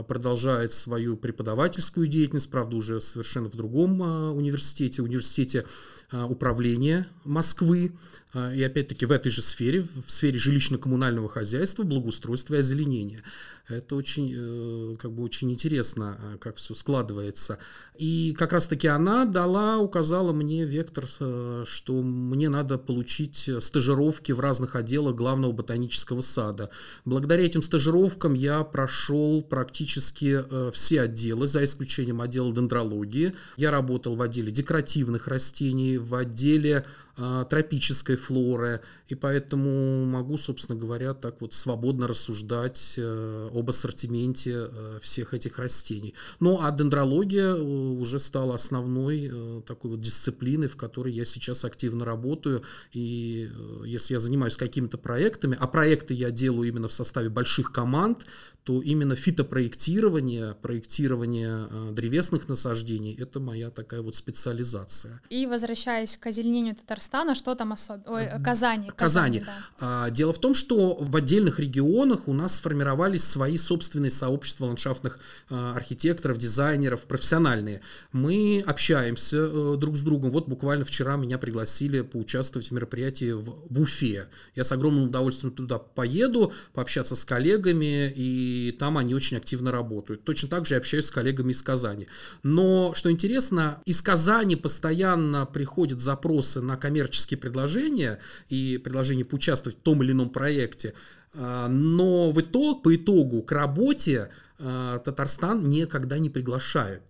продолжает свою преподавательскую деятельность, правда уже совершенно в другом университете, университете а, управления Москвы. А, и опять-таки в этой же сфере, в сфере жилищно-коммунального хозяйства, благоустройства и озеленения. Это очень, э, как бы, очень интересно, э, как все складывается. И как раз-таки она дала, указала мне вектор, э, что мне надо получить стажировки в разных отделах главного ботанического сада. Благодаря этим стажировкам я прошел практически все отделы, за исключением отдела дендрологии. Я работал в отделе декоративных растений, в отделе а, тропической флоры, и поэтому могу, собственно говоря, так вот свободно рассуждать э, об ассортименте э, всех этих растений. Ну, а дендрология э, уже стала основной такой вот дисциплиной, в которой я сейчас активно работаю, и если я занимаюсь какими-то проектами, а проекты я делаю именно в составе больших команд, то именно фитопроектирование, проектирование э, древесных насаждений, это моя такая вот специализация. И возвращаясь к озеленению Татарстана, что там особенно? Казани. Казани. Казани да. А, дело в том, что в отдельных регионах у нас сформировались свои собственные сообщества ландшафтных э, архитекторов, дизайнеров, профессиональные. Мы общаемся э, друг с другом. Вот буквально вчера меня пригласили поучаствовать в мероприятии в, в Уфе. Я с огромным удовольствием туда поеду, пообщаться с коллегами и и там они очень активно работают. Точно так же я общаюсь с коллегами из Казани. Но, что интересно, из Казани постоянно приходят запросы на коммерческие предложения и предложения поучаствовать в том или ином проекте, а, но в итог, по итогу к работе а, Татарстан никогда не приглашает.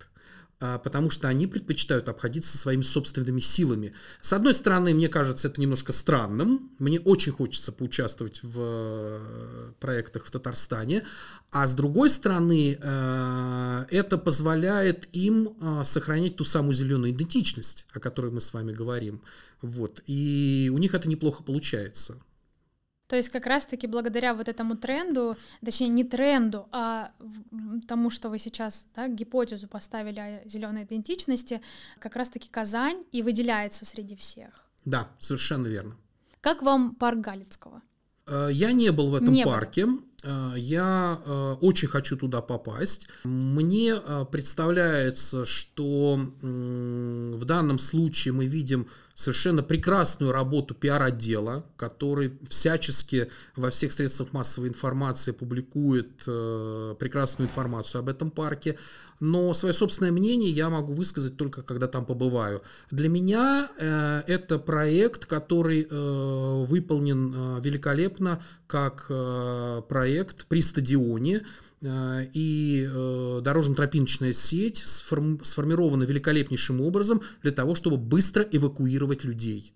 А, потому что они предпочитают обходиться своими собственными силами. С одной стороны, мне кажется это немножко странным, мне очень хочется поучаствовать в э, проектах в Татарстане, а с другой стороны, э, это позволяет им э, сохранять ту самую зеленую идентичность, о которой мы с вами говорим. Вот. И у них это неплохо получается. То есть как раз-таки благодаря вот этому тренду, точнее не тренду, а тому, что вы сейчас да, гипотезу поставили о зеленой идентичности, как раз-таки Казань и выделяется среди всех. Да, совершенно верно. Как вам парк Галицкого? Э, я не был в этом не парке. Был. Э, я э, очень хочу туда попасть. Мне э, представляется, что в данном случае мы видим совершенно прекрасную работу пиар-отдела, который всячески во всех средствах массовой информации публикует прекрасную информацию об этом парке. Но свое собственное мнение я могу высказать только когда там побываю. Для меня это проект, который выполнен великолепно как проект проект при стадионе, э, и э, дорожно-тропиночная сеть сформирована великолепнейшим образом для того, чтобы быстро эвакуировать людей.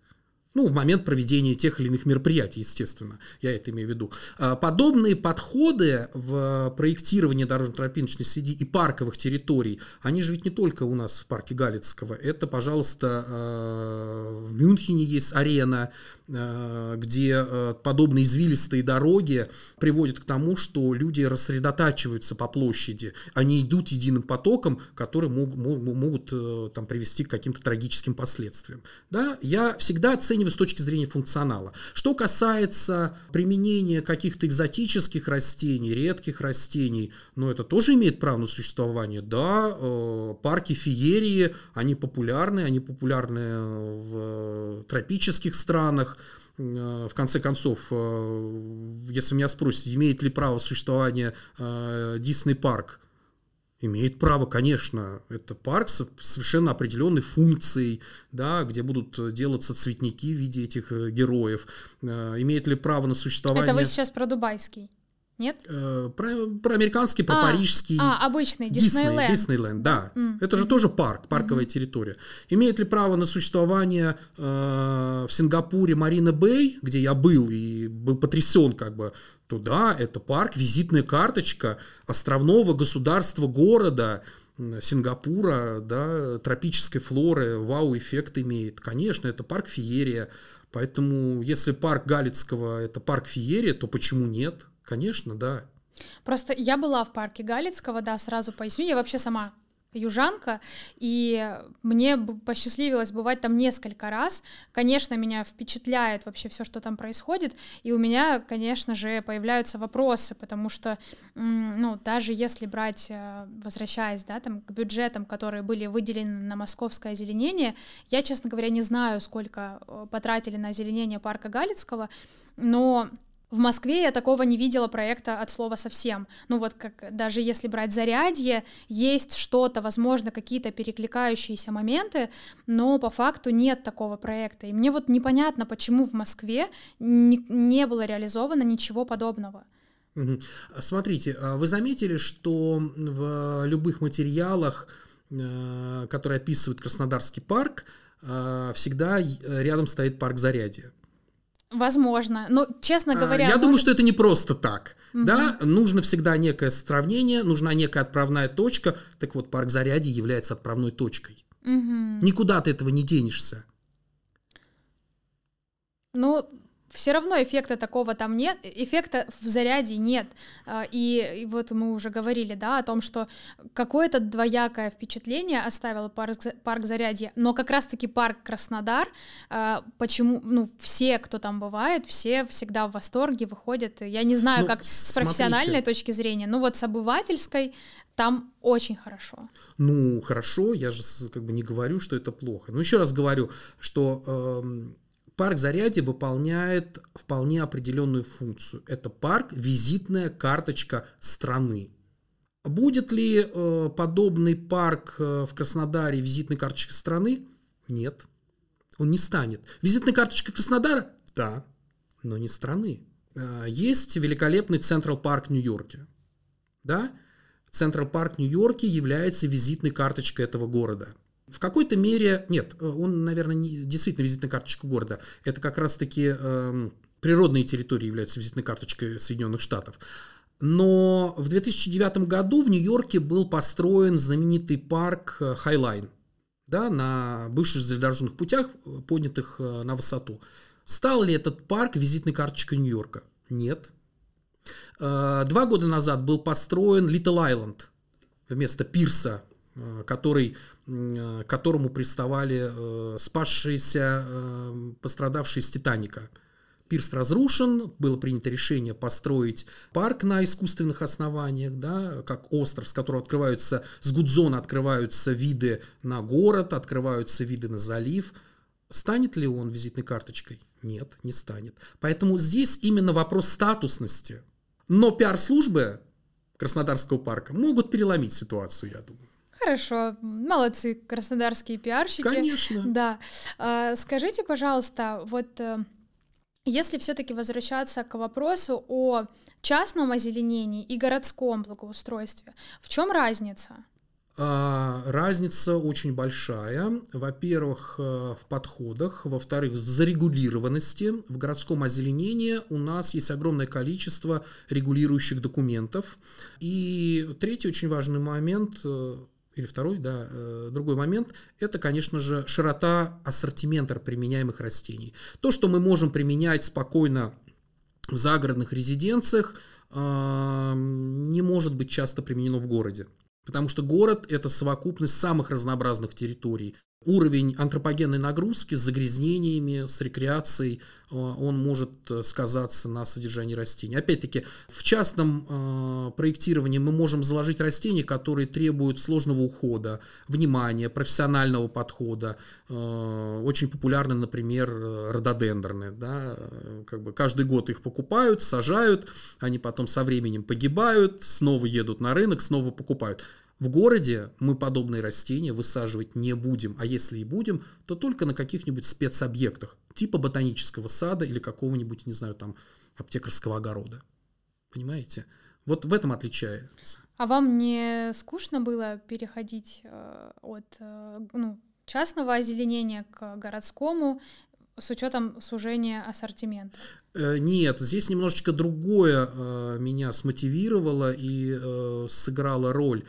Ну, в момент проведения тех или иных мероприятий, естественно, я это имею в виду. А подобные подходы в проектировании дорожно-тропиночной сети и парковых территорий, они же ведь не только у нас в парке Галицкого. Это, пожалуйста, э, в Мюнхене есть арена, Э, где э, подобные извилистые дороги приводят к тому, что люди рассредотачиваются по площади. Они идут единым потоком, который мог, мог, могут э, там, привести к каким-то трагическим последствиям. Да? Я всегда оцениваю с точки зрения функционала. Что касается применения каких-то экзотических растений, редких растений, но ну, это тоже имеет право на существование. Да, парки феерии, они популярны, они популярны в тропических странах, Э, в конце концов, э, если меня спросят, имеет ли право существования Дисней э, парк, имеет право, конечно. Это парк с совершенно определенной функцией, да, где будут делаться цветники в виде этих героев. Имеет ли право на существование... Это вы сейчас про Дубайский. Нет? Э, про, про американский, про а, парижский. А, обычный Диснейленд. Диснейленд, да. Mm. Это же mm тоже парк, парковая mm территория. Имеет ли право на существование э, в Сингапуре Марина Бэй, где я был и был потрясен как бы, то да, это парк, визитная карточка островного государства, города, Сингапура, да, тропической флоры, вау-эффект имеет. Конечно, это парк Феерия. Поэтому, если парк Галицкого – это парк Феерия, то почему нет? Конечно, да. Просто я была в парке Галицкого, да, сразу поясню. Я вообще сама южанка, и мне посчастливилось бывать там несколько раз. Конечно, меня впечатляет вообще все, что там происходит, и у меня, конечно же, появляются вопросы, потому что, ну, даже если брать, э, возвращаясь, да, там, к бюджетам, которые были выделены на московское озеленение, я, честно говоря, не знаю, сколько э, потратили на озеленение парка Галицкого, но в Москве я такого не видела проекта от слова совсем. Ну вот как даже если брать зарядье, есть что-то, возможно, какие-то перекликающиеся моменты, но по факту нет такого проекта. И мне вот непонятно, почему в Москве не, не было реализовано ничего подобного. Смотрите, а вы заметили, что в любых материалах, э, которые описывают Краснодарский парк, э, всегда э, рядом стоит парк Зарядье. Возможно. Но, честно а, говоря... Я думаю, что это не просто так. Угу. Да, нужно всегда некое сравнение, нужна некая отправная точка. Так вот, парк Заряди является отправной точкой. Угу. Никуда ты этого не денешься. Ну, все равно эффекта такого там нет, эффекта в заряде нет. А, и, и вот мы уже говорили, да, о том, что какое-то двоякое впечатление оставил парк, парк зарядье, но как раз-таки парк Краснодар, а, почему, ну, все, кто там бывает, все всегда в восторге выходят. Я не знаю, ну, как смотрите. с профессиональной точки зрения, ну вот с обывательской там очень хорошо. Ну, хорошо, я же как бы не говорю, что это плохо. Но еще раз говорю, что... Э Парк заряди выполняет вполне определенную функцию. Это парк – визитная карточка страны. Будет ли э, подобный парк э, в Краснодаре визитной карточкой страны? Нет, он не станет. Визитная карточка Краснодара? Да, но не страны. Э, есть великолепный Централ Парк Нью-Йорке. Да? Централ Парк Нью-Йорке является визитной карточкой этого города – в какой-то мере, нет, э, он, наверное, не, действительно визитная карточка города. Это как раз-таки э, природные территории являются визитной карточкой Соединенных Штатов. Но в 2009 году в Нью-Йорке был построен знаменитый парк Хайлайн э, да, на бывших железнодорожных путях, э, поднятых на высоту. Стал ли этот парк визитной карточкой Нью-Йорка? Нет. Два года назад был построен Литл Айленд вместо пирса, который Э, к которому приставали э, спасшиеся э, пострадавшие с «Титаника». Пирс разрушен, было принято решение построить парк на искусственных основаниях, да, как остров, с которого открываются, с Гудзона открываются виды на город, открываются виды на залив. Станет ли он визитной карточкой? Нет, не станет. Поэтому здесь именно вопрос статусности. Но пиар-службы Краснодарского парка могут переломить ситуацию, я думаю. Хорошо, молодцы краснодарские пиарщики. Конечно. Да. А, скажите, пожалуйста, вот э, если все-таки возвращаться к вопросу о частном озеленении и городском благоустройстве, в чем разница? А, разница очень большая. Во-первых, э, в подходах, во-вторых, в зарегулированности. В городском озеленении у нас есть огромное количество регулирующих документов. И третий очень важный момент э, или второй, да, э, другой момент, это, конечно же, широта ассортимента применяемых растений. То, что мы можем применять спокойно в загородных резиденциях, а, не может быть часто применено в городе. Потому что город – это совокупность самых разнообразных территорий уровень антропогенной нагрузки с загрязнениями, с рекреацией, э, он может э, сказаться на содержании растений. Опять-таки, в частном э, проектировании мы можем заложить растения, которые требуют сложного ухода, внимания, профессионального подхода. Очень популярны, например, рододендроны. Да? Как бы каждый год их покупают, сажают, они потом со временем погибают, снова едут на рынок, снова покупают. В городе мы подобные растения высаживать не будем, а если и будем, то только на каких-нибудь спецобъектах, типа ботанического сада или какого-нибудь, не знаю, там, аптекарского огорода. Понимаете? Вот в этом отличается. А вам не скучно было переходить э, от э, ну, частного озеленения к городскому с учетом сужения ассортимента? Э, нет, здесь немножечко другое меня смотивировало и сыграло роль.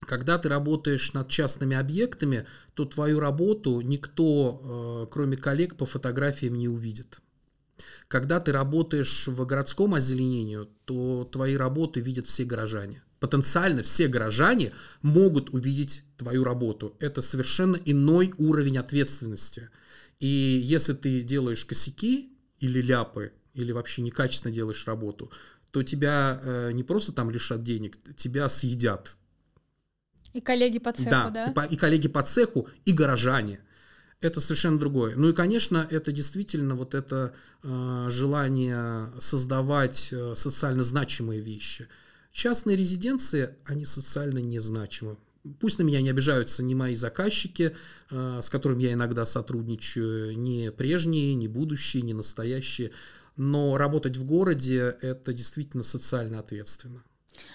Когда ты работаешь над частными объектами, то твою работу никто, э, кроме коллег по фотографиям, не увидит. Когда ты работаешь в городском озеленении, то твои работы видят все горожане. Потенциально все горожане могут увидеть твою работу. Это совершенно иной уровень ответственности. И если ты делаешь косяки или ляпы, или вообще некачественно делаешь работу, то тебя э, не просто там лишат денег, тебя съедят и коллеги по цеху, да? да? И, и коллеги по цеху, и горожане. Это совершенно другое. Ну и, конечно, это действительно вот это э, желание создавать э, социально значимые вещи. Частные резиденции, они социально незначимы. Пусть на меня не обижаются ни мои заказчики, э, с которыми я иногда сотрудничаю, ни прежние, ни будущие, ни настоящие. Но работать в городе – это действительно социально ответственно.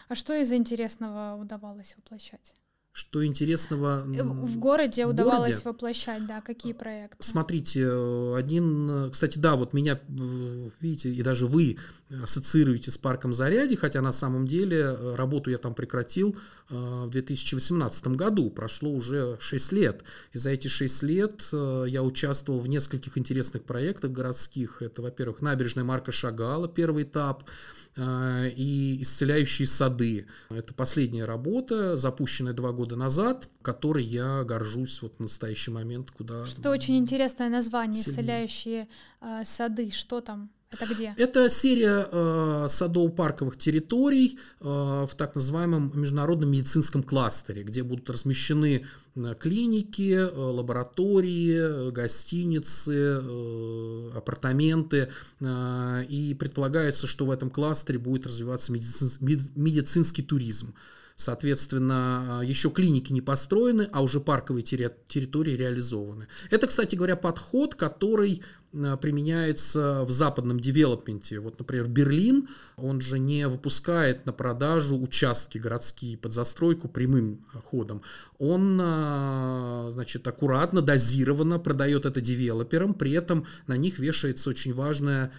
А что из интересного удавалось воплощать? Что интересного... Э, в городе удавалось городе? воплощать, да, какие а, проекты? Смотрите, э, один... Кстати, да, вот меня, э, видите, и даже вы ассоциируете с парком Заряди, хотя на самом деле работу я там прекратил в 2018 году. Прошло уже 6 лет. И за эти 6 лет я участвовал в нескольких интересных проектах городских. Это, во-первых, набережная Марка Шагала, первый этап — Э, и «Исцеляющие сады». Это последняя работа, запущенная два года назад, которой я горжусь вот в настоящий момент, куда... Что очень интересное название «Исцеляющие э, сады». Что там? Это где? Это серия э, садово-парковых территорий э, в так называемом международном медицинском кластере, где будут размещены э, клиники, э, лаборатории, гостиницы, э, апартаменты. Э, и предполагается, что в этом кластере будет развиваться медицин, медицинский туризм. Соответственно, а, еще клиники не построены, а уже парковые территории реализованы. Это, кстати говоря, подход, который а, применяется в западном девелопменте. Вот, например, Берлин, он же не выпускает на продажу участки городские под застройку прямым ходом. Он, а, значит, аккуратно, дозированно продает это девелоперам, при этом на них вешается очень важная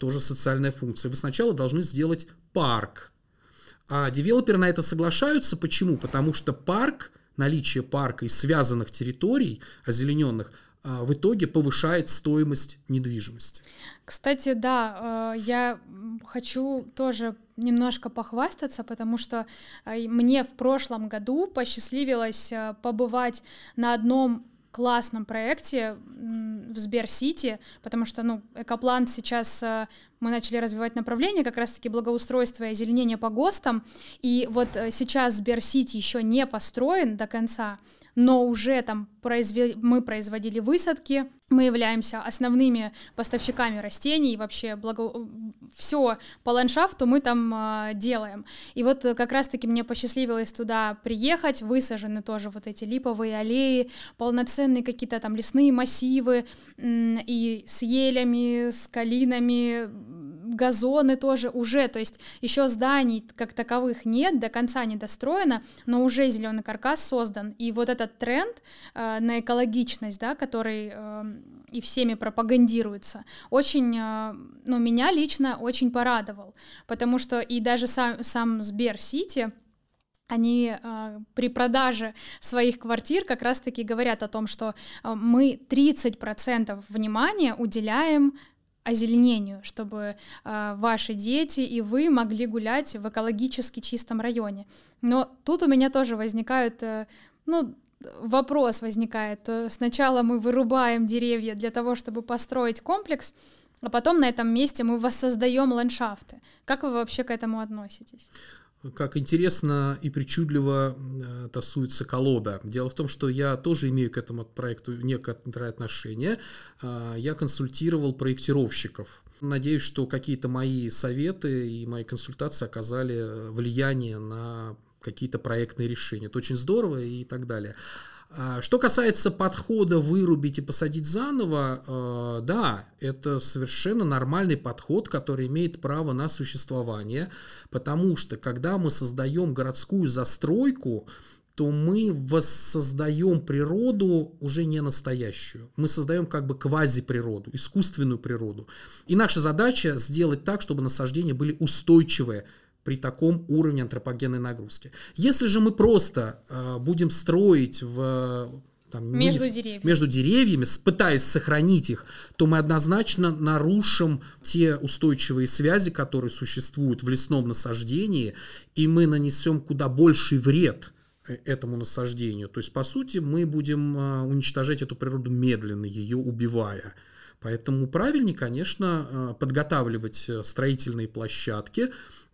тоже социальная функция. Вы сначала должны сделать парк а девелоперы на это соглашаются. Почему? Потому что парк, наличие парка и связанных территорий озелененных а, в итоге повышает стоимость недвижимости. Кстати, да, а, я хочу тоже немножко похвастаться, потому что а, мне в прошлом году посчастливилось побывать на одном классном проекте в Сберсити, потому что, ну, Экоплан сейчас мы начали развивать направление как раз-таки благоустройство и озеленение по ГОСТам. И вот э, сейчас Сберсити еще не построен до конца, но уже там произве... мы производили высадки, мы являемся основными поставщиками растений, вообще благо... Э, все по ландшафту мы там э, делаем. И вот э, как раз-таки мне посчастливилось туда приехать, высажены тоже вот эти липовые аллеи, полноценные какие-то там лесные массивы э, и с елями, с калинами, газоны тоже уже, то есть еще зданий как таковых нет, до конца не достроено, но уже зеленый каркас создан. И вот этот тренд э, на экологичность, да, который э, и всеми пропагандируется, очень, э, ну, меня лично очень порадовал, потому что и даже сам, сам Сбер-Сити, они э, при продаже своих квартир как раз-таки говорят о том, что э, мы 30% внимания уделяем озеленению, чтобы э, ваши дети и вы могли гулять в экологически чистом районе. Но тут у меня тоже возникают, э, ну, вопрос возникает. Э, сначала мы вырубаем деревья для того, чтобы построить комплекс, а потом на этом месте мы воссоздаем ландшафты. Как вы вообще к этому относитесь? как интересно и причудливо э, тасуется колода. Дело в том, что я тоже имею к этому проекту некоторое отношение. А, я консультировал проектировщиков. Надеюсь, что какие-то мои советы и мои консультации оказали э, влияние на какие-то проектные решения. Это очень здорово и так далее. А, что касается подхода вырубить и посадить заново, э, да, это совершенно нормальный подход, который имеет право на существование, потому что когда мы создаем городскую застройку, то мы воссоздаем природу уже не настоящую. Мы создаем как бы квазиприроду, искусственную природу. И наша задача сделать так, чтобы насаждения были устойчивые при таком уровне антропогенной нагрузки. Если же мы просто э, будем строить в э, там, между, не, деревьями. между деревьями, пытаясь сохранить их, то мы однозначно нарушим те устойчивые связи, которые существуют в лесном насаждении, и мы нанесем куда больший вред э, этому насаждению. То есть, по сути, мы будем э, уничтожать эту природу медленно, ее убивая. Поэтому правильнее, конечно, подготавливать строительные площадки,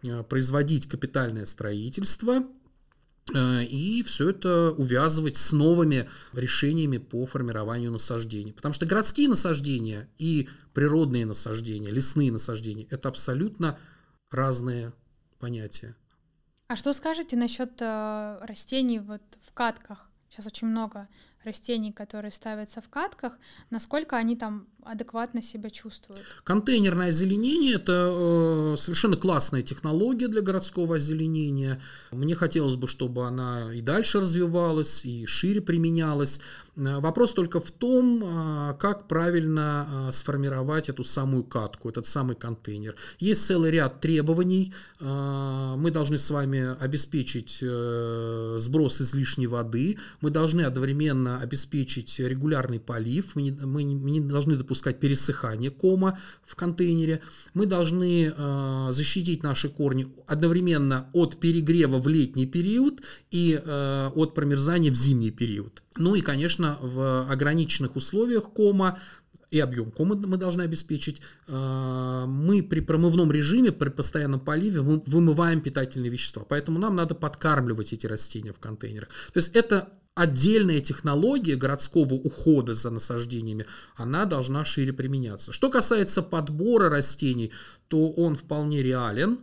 Э, производить капитальное строительство э, и все это увязывать с новыми решениями по формированию насаждений. Потому что городские насаждения и природные насаждения, лесные насаждения – это абсолютно разные понятия. А что скажете насчет э, растений вот в катках? Сейчас очень много растений, которые ставятся в катках, насколько они там адекватно себя чувствуют? Контейнерное озеленение – это э, совершенно классная технология для городского озеленения. Мне хотелось бы, чтобы она и дальше развивалась, и шире применялась. Э, вопрос только в том, э, как правильно э, сформировать эту самую катку, этот самый контейнер. Есть целый ряд требований. Мы должны с вами обеспечить сброс излишней воды. Мы должны одновременно обеспечить регулярный полив. Мы не, должны допускать пересыхание кома в контейнере. Мы должны защитить наши корни одновременно от перегрева в летний период и от промерзания в зимний период. Ну и, конечно, в ограниченных условиях кома и объем комы мы должны обеспечить. А, мы при промывном режиме, при постоянном поливе вымываем питательные вещества. Поэтому нам надо подкармливать эти растения в контейнерах. То есть это отдельная технология городского ухода за насаждениями, она должна шире применяться. Что касается подбора растений, то он вполне реален.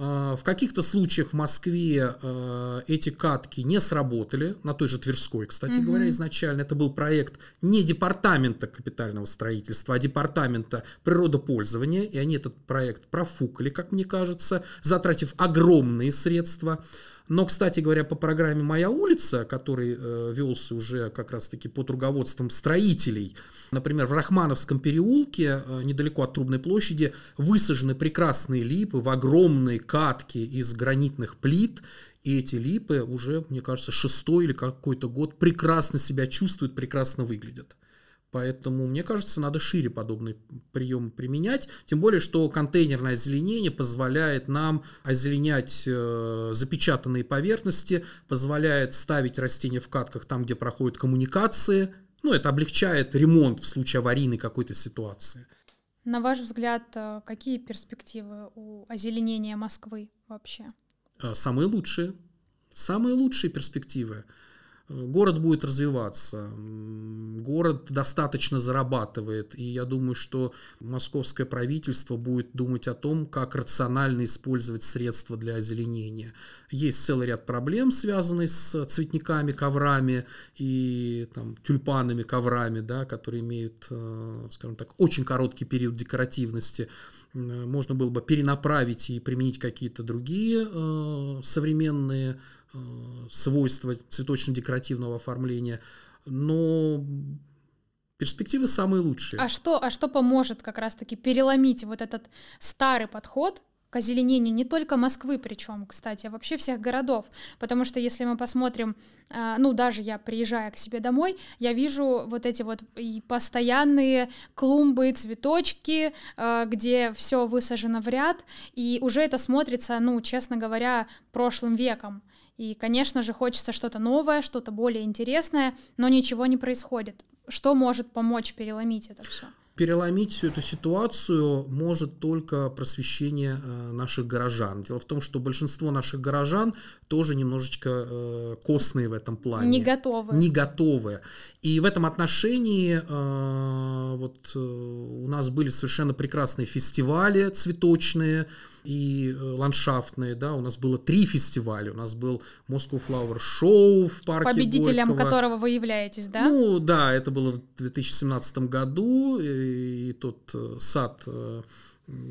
Э, в каких-то случаях в Москве э, эти катки не сработали, на той же Тверской, кстати угу. говоря, изначально. Это был проект не департамента капитального строительства, а департамента природопользования, и они этот проект профукали, как мне кажется, затратив огромные средства. Но, кстати говоря, по программе «Моя улица», который э, велся уже как раз-таки под руководством строителей, например, в Рахмановском переулке, э, недалеко от Трубной площади, высажены прекрасные липы в огромные катки из гранитных плит, и эти липы уже, мне кажется, шестой или какой-то год прекрасно себя чувствуют, прекрасно выглядят. Поэтому, мне кажется, надо шире подобные приемы применять. Тем более, что контейнерное озеленение позволяет нам озеленять э, запечатанные поверхности, позволяет ставить растения в катках там, где проходят коммуникации. Ну, это облегчает ремонт в случае аварийной какой-то ситуации. На ваш взгляд, э, какие перспективы у озеленения Москвы вообще? Э, самые лучшие. Самые лучшие перспективы. Э, город будет развиваться, город достаточно зарабатывает, и я думаю, что московское правительство будет думать о том, как рационально использовать средства для озеленения. Есть целый ряд проблем, связанных с цветниками, коврами и там, тюльпанами, коврами, да, которые имеют, э, скажем так, очень короткий период декоративности э, можно было бы перенаправить и применить какие-то другие современные Э, свойства цветочно-декоративного оформления, но перспективы самые лучшие. А что, а что поможет как раз-таки переломить вот этот старый подход к озеленению не только Москвы, причем, кстати, а вообще всех городов. Потому что если мы посмотрим, а, ну даже я приезжая к себе домой, я вижу вот эти вот постоянные клумбы, цветочки, а, где все высажено в ряд, и уже это смотрится, ну, честно говоря, прошлым веком. И, конечно же, хочется что-то новое, что-то более интересное, но ничего не происходит. Что может помочь переломить это все? переломить всю эту ситуацию может только просвещение э, наших горожан. Дело в том, что большинство наших горожан тоже немножечко э, костные в этом плане. Не готовы. Не готовы. И в этом отношении э, вот у нас были совершенно прекрасные фестивали цветочные, и э, ландшафтные, да, у нас было три фестиваля, у нас был Moscow Flower Show в парке Победителем Горького. которого вы являетесь, да? Ну, да, это было в 2017 году, и тот э, сад э,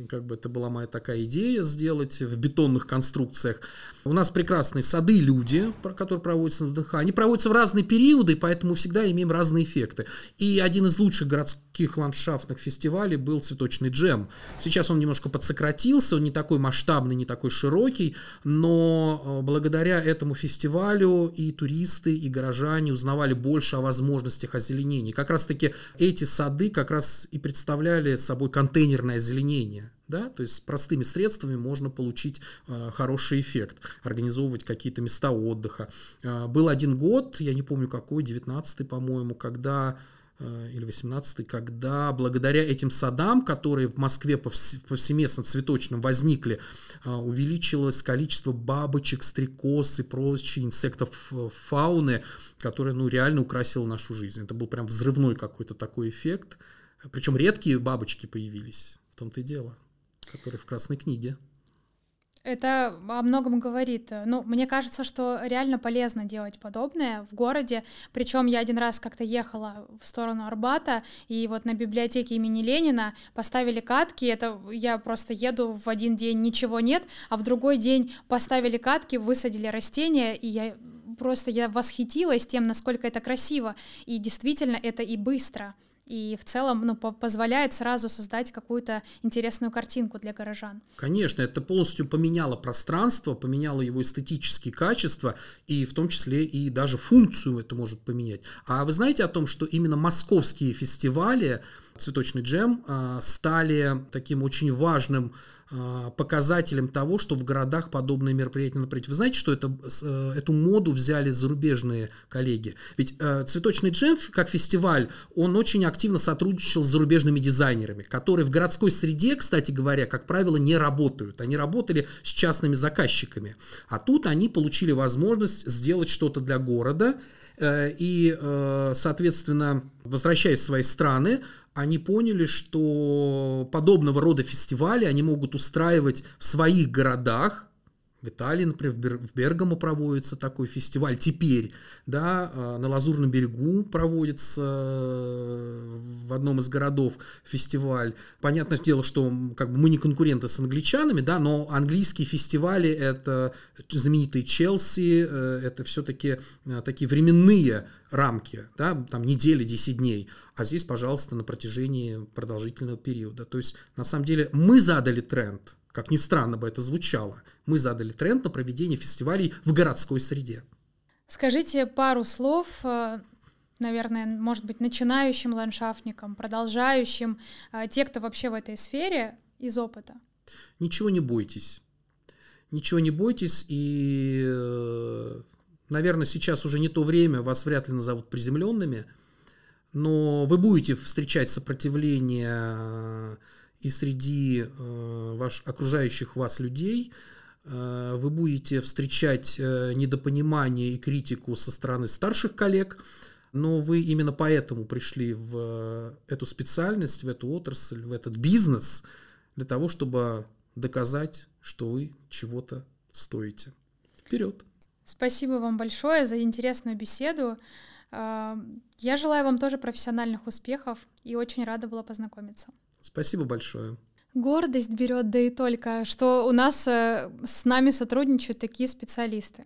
как бы это была моя такая идея сделать в бетонных конструкциях. У нас прекрасные сады люди, которые проводятся на ДНХ. Они проводятся в разные периоды, поэтому всегда имеем разные эффекты. И один из лучших городских ландшафтных фестивалей был цветочный джем. Сейчас он немножко подсократился, он не такой масштабный, не такой широкий, но э, благодаря этому фестивалю и туристы, и горожане узнавали больше о возможностях озеленения. Как раз-таки эти сады как раз и представляли собой контейнерное озеленение умения. Да? То есть простыми средствами можно получить э, хороший эффект, организовывать какие-то места отдыха. Э, был один год, я не помню какой, 19-й, по-моему, когда э, или 18-й, когда благодаря этим садам, которые в Москве повсеместно цветочным возникли, э, увеличилось количество бабочек, стрекоз и прочих инсектов э, фауны, которые ну, реально украсило нашу жизнь. Это был прям взрывной какой-то такой эффект. Причем редкие бабочки появились в том-то и дело, который в Красной книге. Это о многом говорит. Ну, мне кажется, что реально полезно делать подобное в городе. Причем я один раз как-то ехала в сторону Арбата, и вот на библиотеке имени Ленина поставили катки. Это я просто еду в один день, ничего нет, а в другой день поставили катки, высадили растения, и я просто я восхитилась тем, насколько это красиво. И действительно, это и быстро и в целом ну, позволяет сразу создать какую-то интересную картинку для горожан. Конечно, это полностью поменяло пространство, поменяло его эстетические качества, и в том числе и даже функцию это может поменять. А вы знаете о том, что именно московские фестивали «Цветочный джем» а, стали таким очень важным а, показателем того, что в городах подобные мероприятия напротив. Вы знаете, что это, э, эту моду взяли зарубежные коллеги? Ведь э, «Цветочный джем» как фестиваль, он очень активно сотрудничал с зарубежными дизайнерами, которые в городской среде, кстати говоря, как правило, не работают. Они работали с частными заказчиками. А тут они получили возможность сделать что-то для города, э, и, соответственно, возвращаясь в свои страны, они поняли, что подобного рода фестивали они могут устраивать в своих городах, в Италии, например, в Бергамо проводится такой фестиваль. Теперь, да, а, на Лазурном берегу проводится э, в одном из городов фестиваль. Понятное дело, что как бы мы не конкуренты с англичанами, да, но английские фестивали это знаменитые Челси, э, это все-таки э, такие временные рамки, да, там недели, 10 дней, а здесь, пожалуйста, на протяжении продолжительного периода. То есть, на самом деле, мы задали тренд, как ни странно бы это звучало, мы задали тренд на проведение фестивалей в городской среде. Скажите пару слов э, наверное, может быть, начинающим ландшафтникам, продолжающим, э, те, кто вообще в этой сфере из опыта? Ничего не бойтесь. Ничего не бойтесь, и, э, наверное, сейчас уже не то время, вас вряд ли назовут приземленными, но вы будете встречать сопротивление и среди э, ваш, окружающих вас людей э, вы будете встречать э, недопонимание и критику со стороны старших коллег, но вы именно поэтому пришли в э, эту специальность, в эту отрасль, в этот бизнес, для того, чтобы доказать, что вы чего-то стоите. Вперед! Спасибо вам большое за интересную беседу. Э, я желаю вам тоже профессиональных успехов и очень рада была познакомиться. Спасибо большое. Гордость берет, да и только, что у нас э, с нами сотрудничают такие специалисты.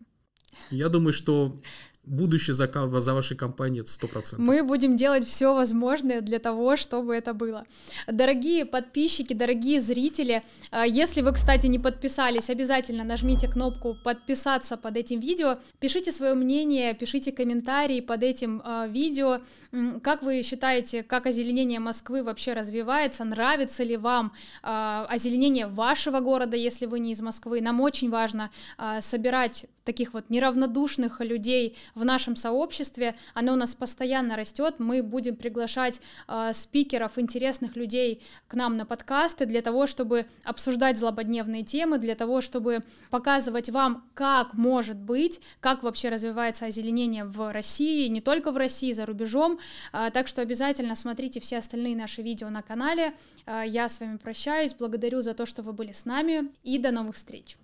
Я думаю, что будущее за, за вашей компанией это 100%. Мы будем делать все возможное для того, чтобы это было. Дорогие подписчики, дорогие зрители, э, если вы, кстати, не подписались, обязательно нажмите кнопку «Подписаться» под этим видео, пишите свое мнение, пишите комментарии под этим э, видео, как вы считаете, как озеленение Москвы вообще развивается, нравится ли вам э, озеленение вашего города, если вы не из Москвы. Нам очень важно собирать таких вот неравнодушных людей в нашем сообществе, оно у нас постоянно растет, мы будем приглашать э, спикеров, интересных людей к нам на подкасты для того, чтобы обсуждать злободневные темы, для того, чтобы показывать вам, как может быть, как вообще развивается озеленение в России, не только в России, за рубежом, э, так что обязательно смотрите все остальные наши видео на канале, э, я с вами прощаюсь, благодарю за то, что вы были с нами и до новых встреч!